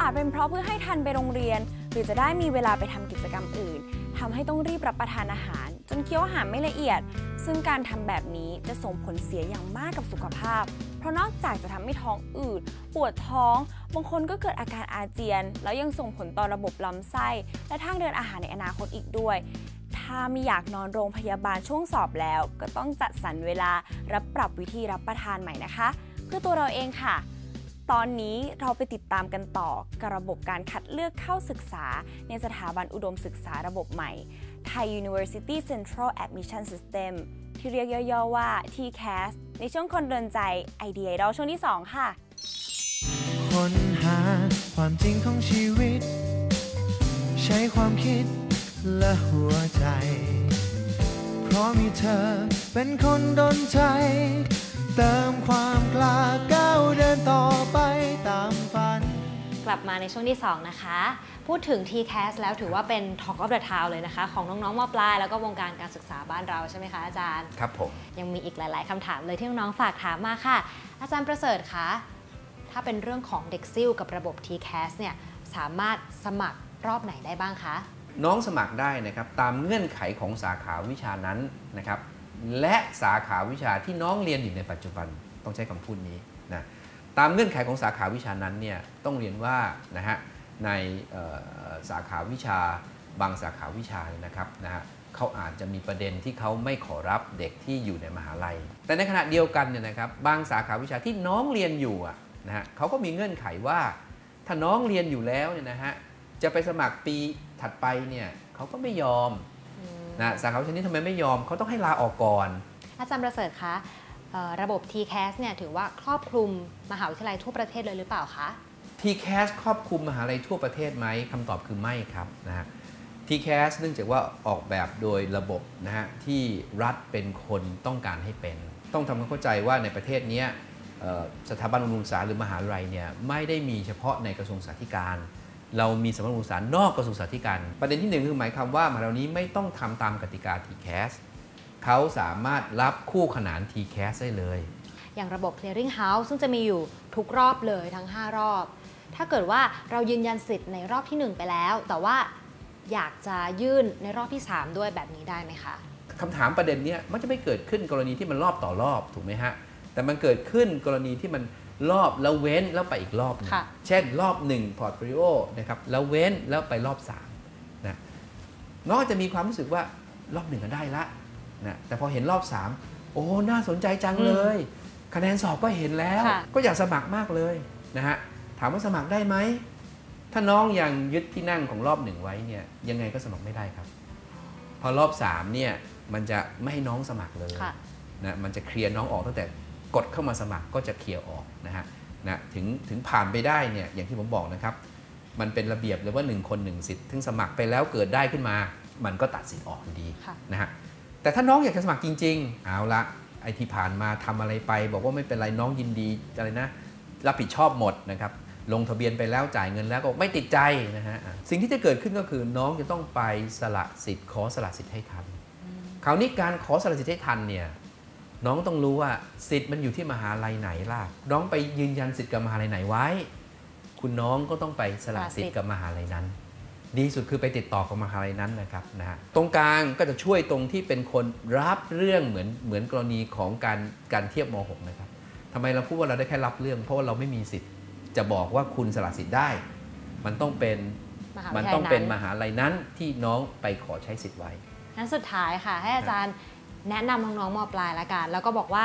อาจเป็นเพราะเพื่อให้ทันไปโรงเรียน หรือจะได้มีเวลาไปทำกิจกรรมอื่นทำให้ต้องรีบรับประทานอาหาร จนเคี้ยวอาหารไม่ละเอียด ซึ่งการทำแบบนี้จะส่งผลเสียอย่างมากกับสุขภาพ เพราะนอกจากจะทำให้ท้องอืดปวดท้อง บางคนก็เกิดอาการอาเจียน แล้วยังส่งผลต่อระบบลำไส้ และทางเดินอาหารในอนาคตอีกด้วย ถ้าไม่อยากนอนโรงพยาบาลช่วงสอบแล้ว ก็ต้องจัดสรรเวลารับปรับวิธีรับประทานใหม่นะคะ เพื่อตัวเราเองค่ะตอนนี้เราไปติดตามกันต่อกระบบการคัดเลือกเข้าศึกษาในสถาบันอุดมศึกษาระบบใหม่ Thai University Central Admission System ที่เรียกย่อๆว่า TCAS ในช่วงคนเดินใจไอเดียดอช่วงที่ 2 ค่ะ คนหาความจริงของชีวิต ใช้ความคิดและหัวใจเพราะมีเธอเป็นคนดนใจติมความกล้าก้าวเดินต่อไปตามฝัน กลับมาในช่วงที่ 2 นะคะ พูดถึง TCAS แล้วถือว่าเป็น Talk of the Town เลยนะคะ ของน้องๆมปลายแล้วก็วงการการศึกษาบ้านเราใช่ไหมคะอาจารย์ ครับผม ยังมีอีกหลายๆคำถามเลยที่น้องๆฝากถามมาค่ะ อาจารย์ประเสริฐคะ ถ้าเป็นเรื่องของเด็กซิลกับระบบ TCAS เนี่ย สามารถสมัครรอบไหนได้บ้างคะ น้องสมัครได้นะครับตามเงื่อนไขของสาขาวิชานั้นนะครับและสาขาวิชาที่น้องเรียนอยู่ในปัจจุบันต้องใช้คำพูดนี้นะตามเงื่อนไขของสาขาวิชานั้นเนี่ยต้องเรียนว่านะฮะในสาขาวิชา บางสาขาวิชานนะครับนะฮะเขาอาจจะมีประเด็นที่เขาไม่ขอรับเด็กที่อยู่ในมหาลัย แต่ในขณะเดียวกันเนี่ยนะครับบางสาขาวิชาที่น้องเรียนอยู่อ่ะนะฮะเขาก็มีเงื่อนไขว่า ถ้าน้องเรียนอยู่แล้วเนี่ยนะฮะจะไปสมัครปีถัดไปเนี่ยเขาก็ไม่ยอมนะสาขาชนิดทำไมไม่ยอมเขาต้องให้ลาออกก่อนอาจารย์ประเสริฐคะระบบ TCAS เนี่ยถือว่าครอบคลุมมหาวิทยาลัยทั่วประเทศเลยหรือเปล่าคะ TCAS ครอบคลุมมหาลัยทั่วประเทศไหมคำตอบคือไม่ครับนะที TCAS เนื่องจากว่าออกแบบโดยระบบนะฮะที่รัฐเป็นคนต้องการให้เป็น ต้องทำความเข้าใจว่าในประเทศนี้สถาบันอุดมศึกษาหรือมหาวิทยาลัยเนี่ยไม่ได้มีเฉพาะในกระทรวงศึกษาธิการเรามีสมรักงาสารนอกกระทรวงศึกษาธิการประเด็นที่หนึ่งคือหมายความว่ามาเรานี้ไม่ต้องทำตามกติกาทีแคสเขาสามารถรับคู่ขนาน TCAS ได้เลย อย่างระบบ clearing house ซึ่งจะมีอยู่ทุกรอบเลยทั้ง 5 รอบ ถ้าเกิดว่าเรายืนยันสิทธิ์ในรอบที่ 1 ไปแล้ว แต่ว่าอยากจะยื่นในรอบที่ 3 ด้วยแบบนี้ได้ไหมคะคำถามประเด็นนี้มันจะไม่เกิดขึ้นกรณีที่มันรอบต่อรอบถูกไหมฮะแต่มันเกิดขึ้นกรณีที่มันรอบแล้วเว้นแล้วไปอีกรอบนึงเช่นรอบ1พอร์ตโฟลิโอนะครับแล้วเว้นแล้วไปรอบ 3นะน้องจะมีความรู้สึกว่ารอบหนึ่งก็ได้ละนะแต่พอเห็นรอบ3โอ้น่าสนใจจังเลย คะแนนสอบก็เห็นแล้ว ก็อยากสมัครมากเลยนะฮะถามว่าสมัครได้ไหมถ้าน้องยังยึดที่นั่งของรอบหนึ่งไว้เนี่ยยังไงก็สมัครไม่ได้ครับ พอรอบ3เนี่ยมันจะไม่ให้น้องสมัครเลยนะมันจะเคลียร์น้องออกตั้งแต่กดเข้ามาสมัครก็จะเคลียร์ออกนะฮะนะถึงถึงผ่านไปได้เนี่ยอย่างที่ผมบอกนะครับมันเป็นระเบียบเลยว่า1คน 1 สิทธิ์ถึงสมัครไปแล้วเกิดได้ขึ้นมา มันก็ตัดสิทธิ์ออกดีนะฮะแต่ถ้าน้องอยากจะสมัครจริงๆเอาละไอที่ผ่านมาทำอะไรไปบอกว่าไม่เป็นไรน้องยินดีอะไรนะรับผิดชอบหมดนะครับลงทะเบียนไปแล้วจ่ายเงินแล้วก็ไม่ติดใจนะฮะสิ่งที่จะเกิดขึ้นก็คือน้องจะต้องไปสละสิทธิ์ขอสละสิทธิ์ให้ทันคราวนี้การขอสละสิทธิ์ให้ทันเนี่ยน้องต้องรู้ว่าสิทธิ์มันอยู่ที่มหาลัยไหนล่ะ น้องไปยืนยันสิทธิ์กับมหาลัยไหนไว้ คุณน้องก็ต้องไปสละสิทธิ์กับมหาลัยนั้น ดีสุดคือไปติดต่อกับมหาลัยนั้นนะครับนะฮะตรงกลางก็จะช่วยตรงที่เป็นคนรับเรื่องเหมือนเหมือนกรณีของการการเทียบม .6 นะครับทำไมเราพูดว่าเราได้แค่รับเรื่องเพราะว่า เราไม่มีสิทธิ์จะบอกว่าคุณสละสิทธิ์ได้ มันต้องเป็น มันต้องเป็นมหาลัยนั้นที่น้องไปขอใช้สิทธิ์ไว้ นั้นสุดท้ายค่ะให้อาจารย์แนะนำน้องๆมปลายละกัน แล้วก็บอกว่า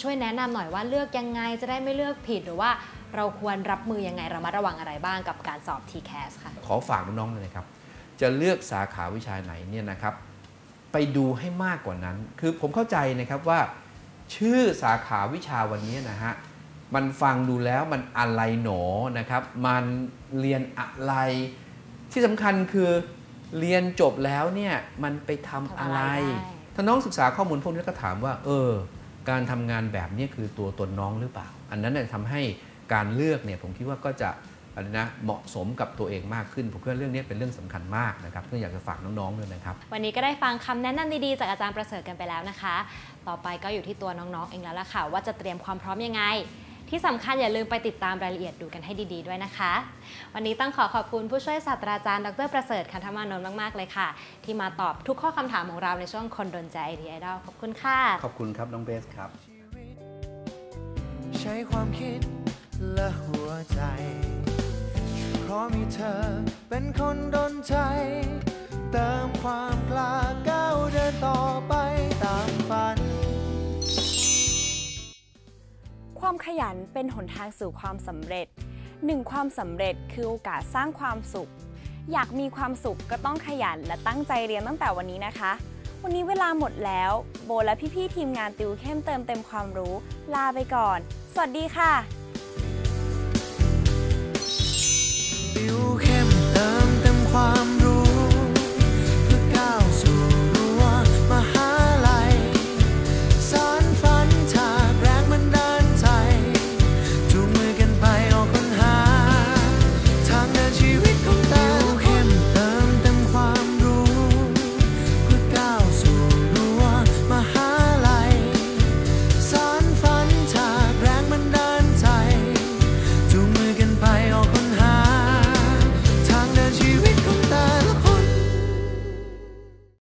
ช่วยแนะนำหน่อยว่าเลือกยังไงจะได้ไม่เลือกผิดหรือว่าเราควรรับมือยังไงระมัดระวังอะไรบ้างกับการสอบ TCAS ค่ะ ขอฝากน้องๆเลยนะครับจะเลือกสาขาวิชาไหนเนี่ยนะครับ ไปดูให้มากกว่านั้น คือผมเข้าใจนะครับว่า ชื่อสาขาวิชาวันนี้นะฮะมันฟังดูแล้วมันอะไรหนอนะครับ มันเรียนอะไรที่สำคัญคือเรียนจบแล้วเนี่ยมันไปทำอะไรไถ้าน้องศึกษาข้อมูลพวกนี้ก็ถามว่าเออ การทำงานแบบนี้คือตัวตนน้องหรือเปล่า อันนั้นเนี่ยทำให้การเลือกเนี่ยผมคิดว่าก็จะอะไรนะเหมาะสมกับตัวเองมากขึ้นผมคิดว่าเรื่องนี้เป็นเรื่องสำคัญมากนะครับก็อยากจะฝากน้องๆด้วยนะครับวันนี้ก็ได้ฟังคำแนะนำดีๆจากอาจารย์ประเสริฐกันไปแล้วนะคะ ต่อไปก็อยู่ที่ตัวน้องๆเองแล้วล่ะค่ะ ว่าจะเตรียมความพร้อมยังไงที่สำคัญอย่าลืมไปติดตามรายละเอียดดูกันให้ดีๆ ด้วยนะคะ วันนี้ต้องขอขอบคุณผู้ช่วยศาสตราจารย์ดรประเสริฐคันธมานนท์มาก ๆ เลยค่ะ ที่มาตอบทุกข้อคำถามของเราในช่วงคนดนใจไอเดียดอลขอบคุณค่ะ ขอบคุณครับ น้องเบสครับ ใช้ความคิด และหัวใจเพราะมีเธอเป็นคนดนใจ เติมความกล้าก้าวเดินต่อไปตามฝันความขยันเป็นหนทางสู่ความสำเร็จหนึ่งความสำเร็จคือโอกาสสร้างความสุข อยากมีความสุขก็ต้องขยันและตั้งใจเรียนตั้งแต่วันนี้นะคะ วันนี้เวลาหมดแล้ว โบและพี่ๆทีมงานติวเข้มเติมเต็มความรู้ ลาไปก่อน สวัสดีค่ะติวเข้มเติมเต็มความ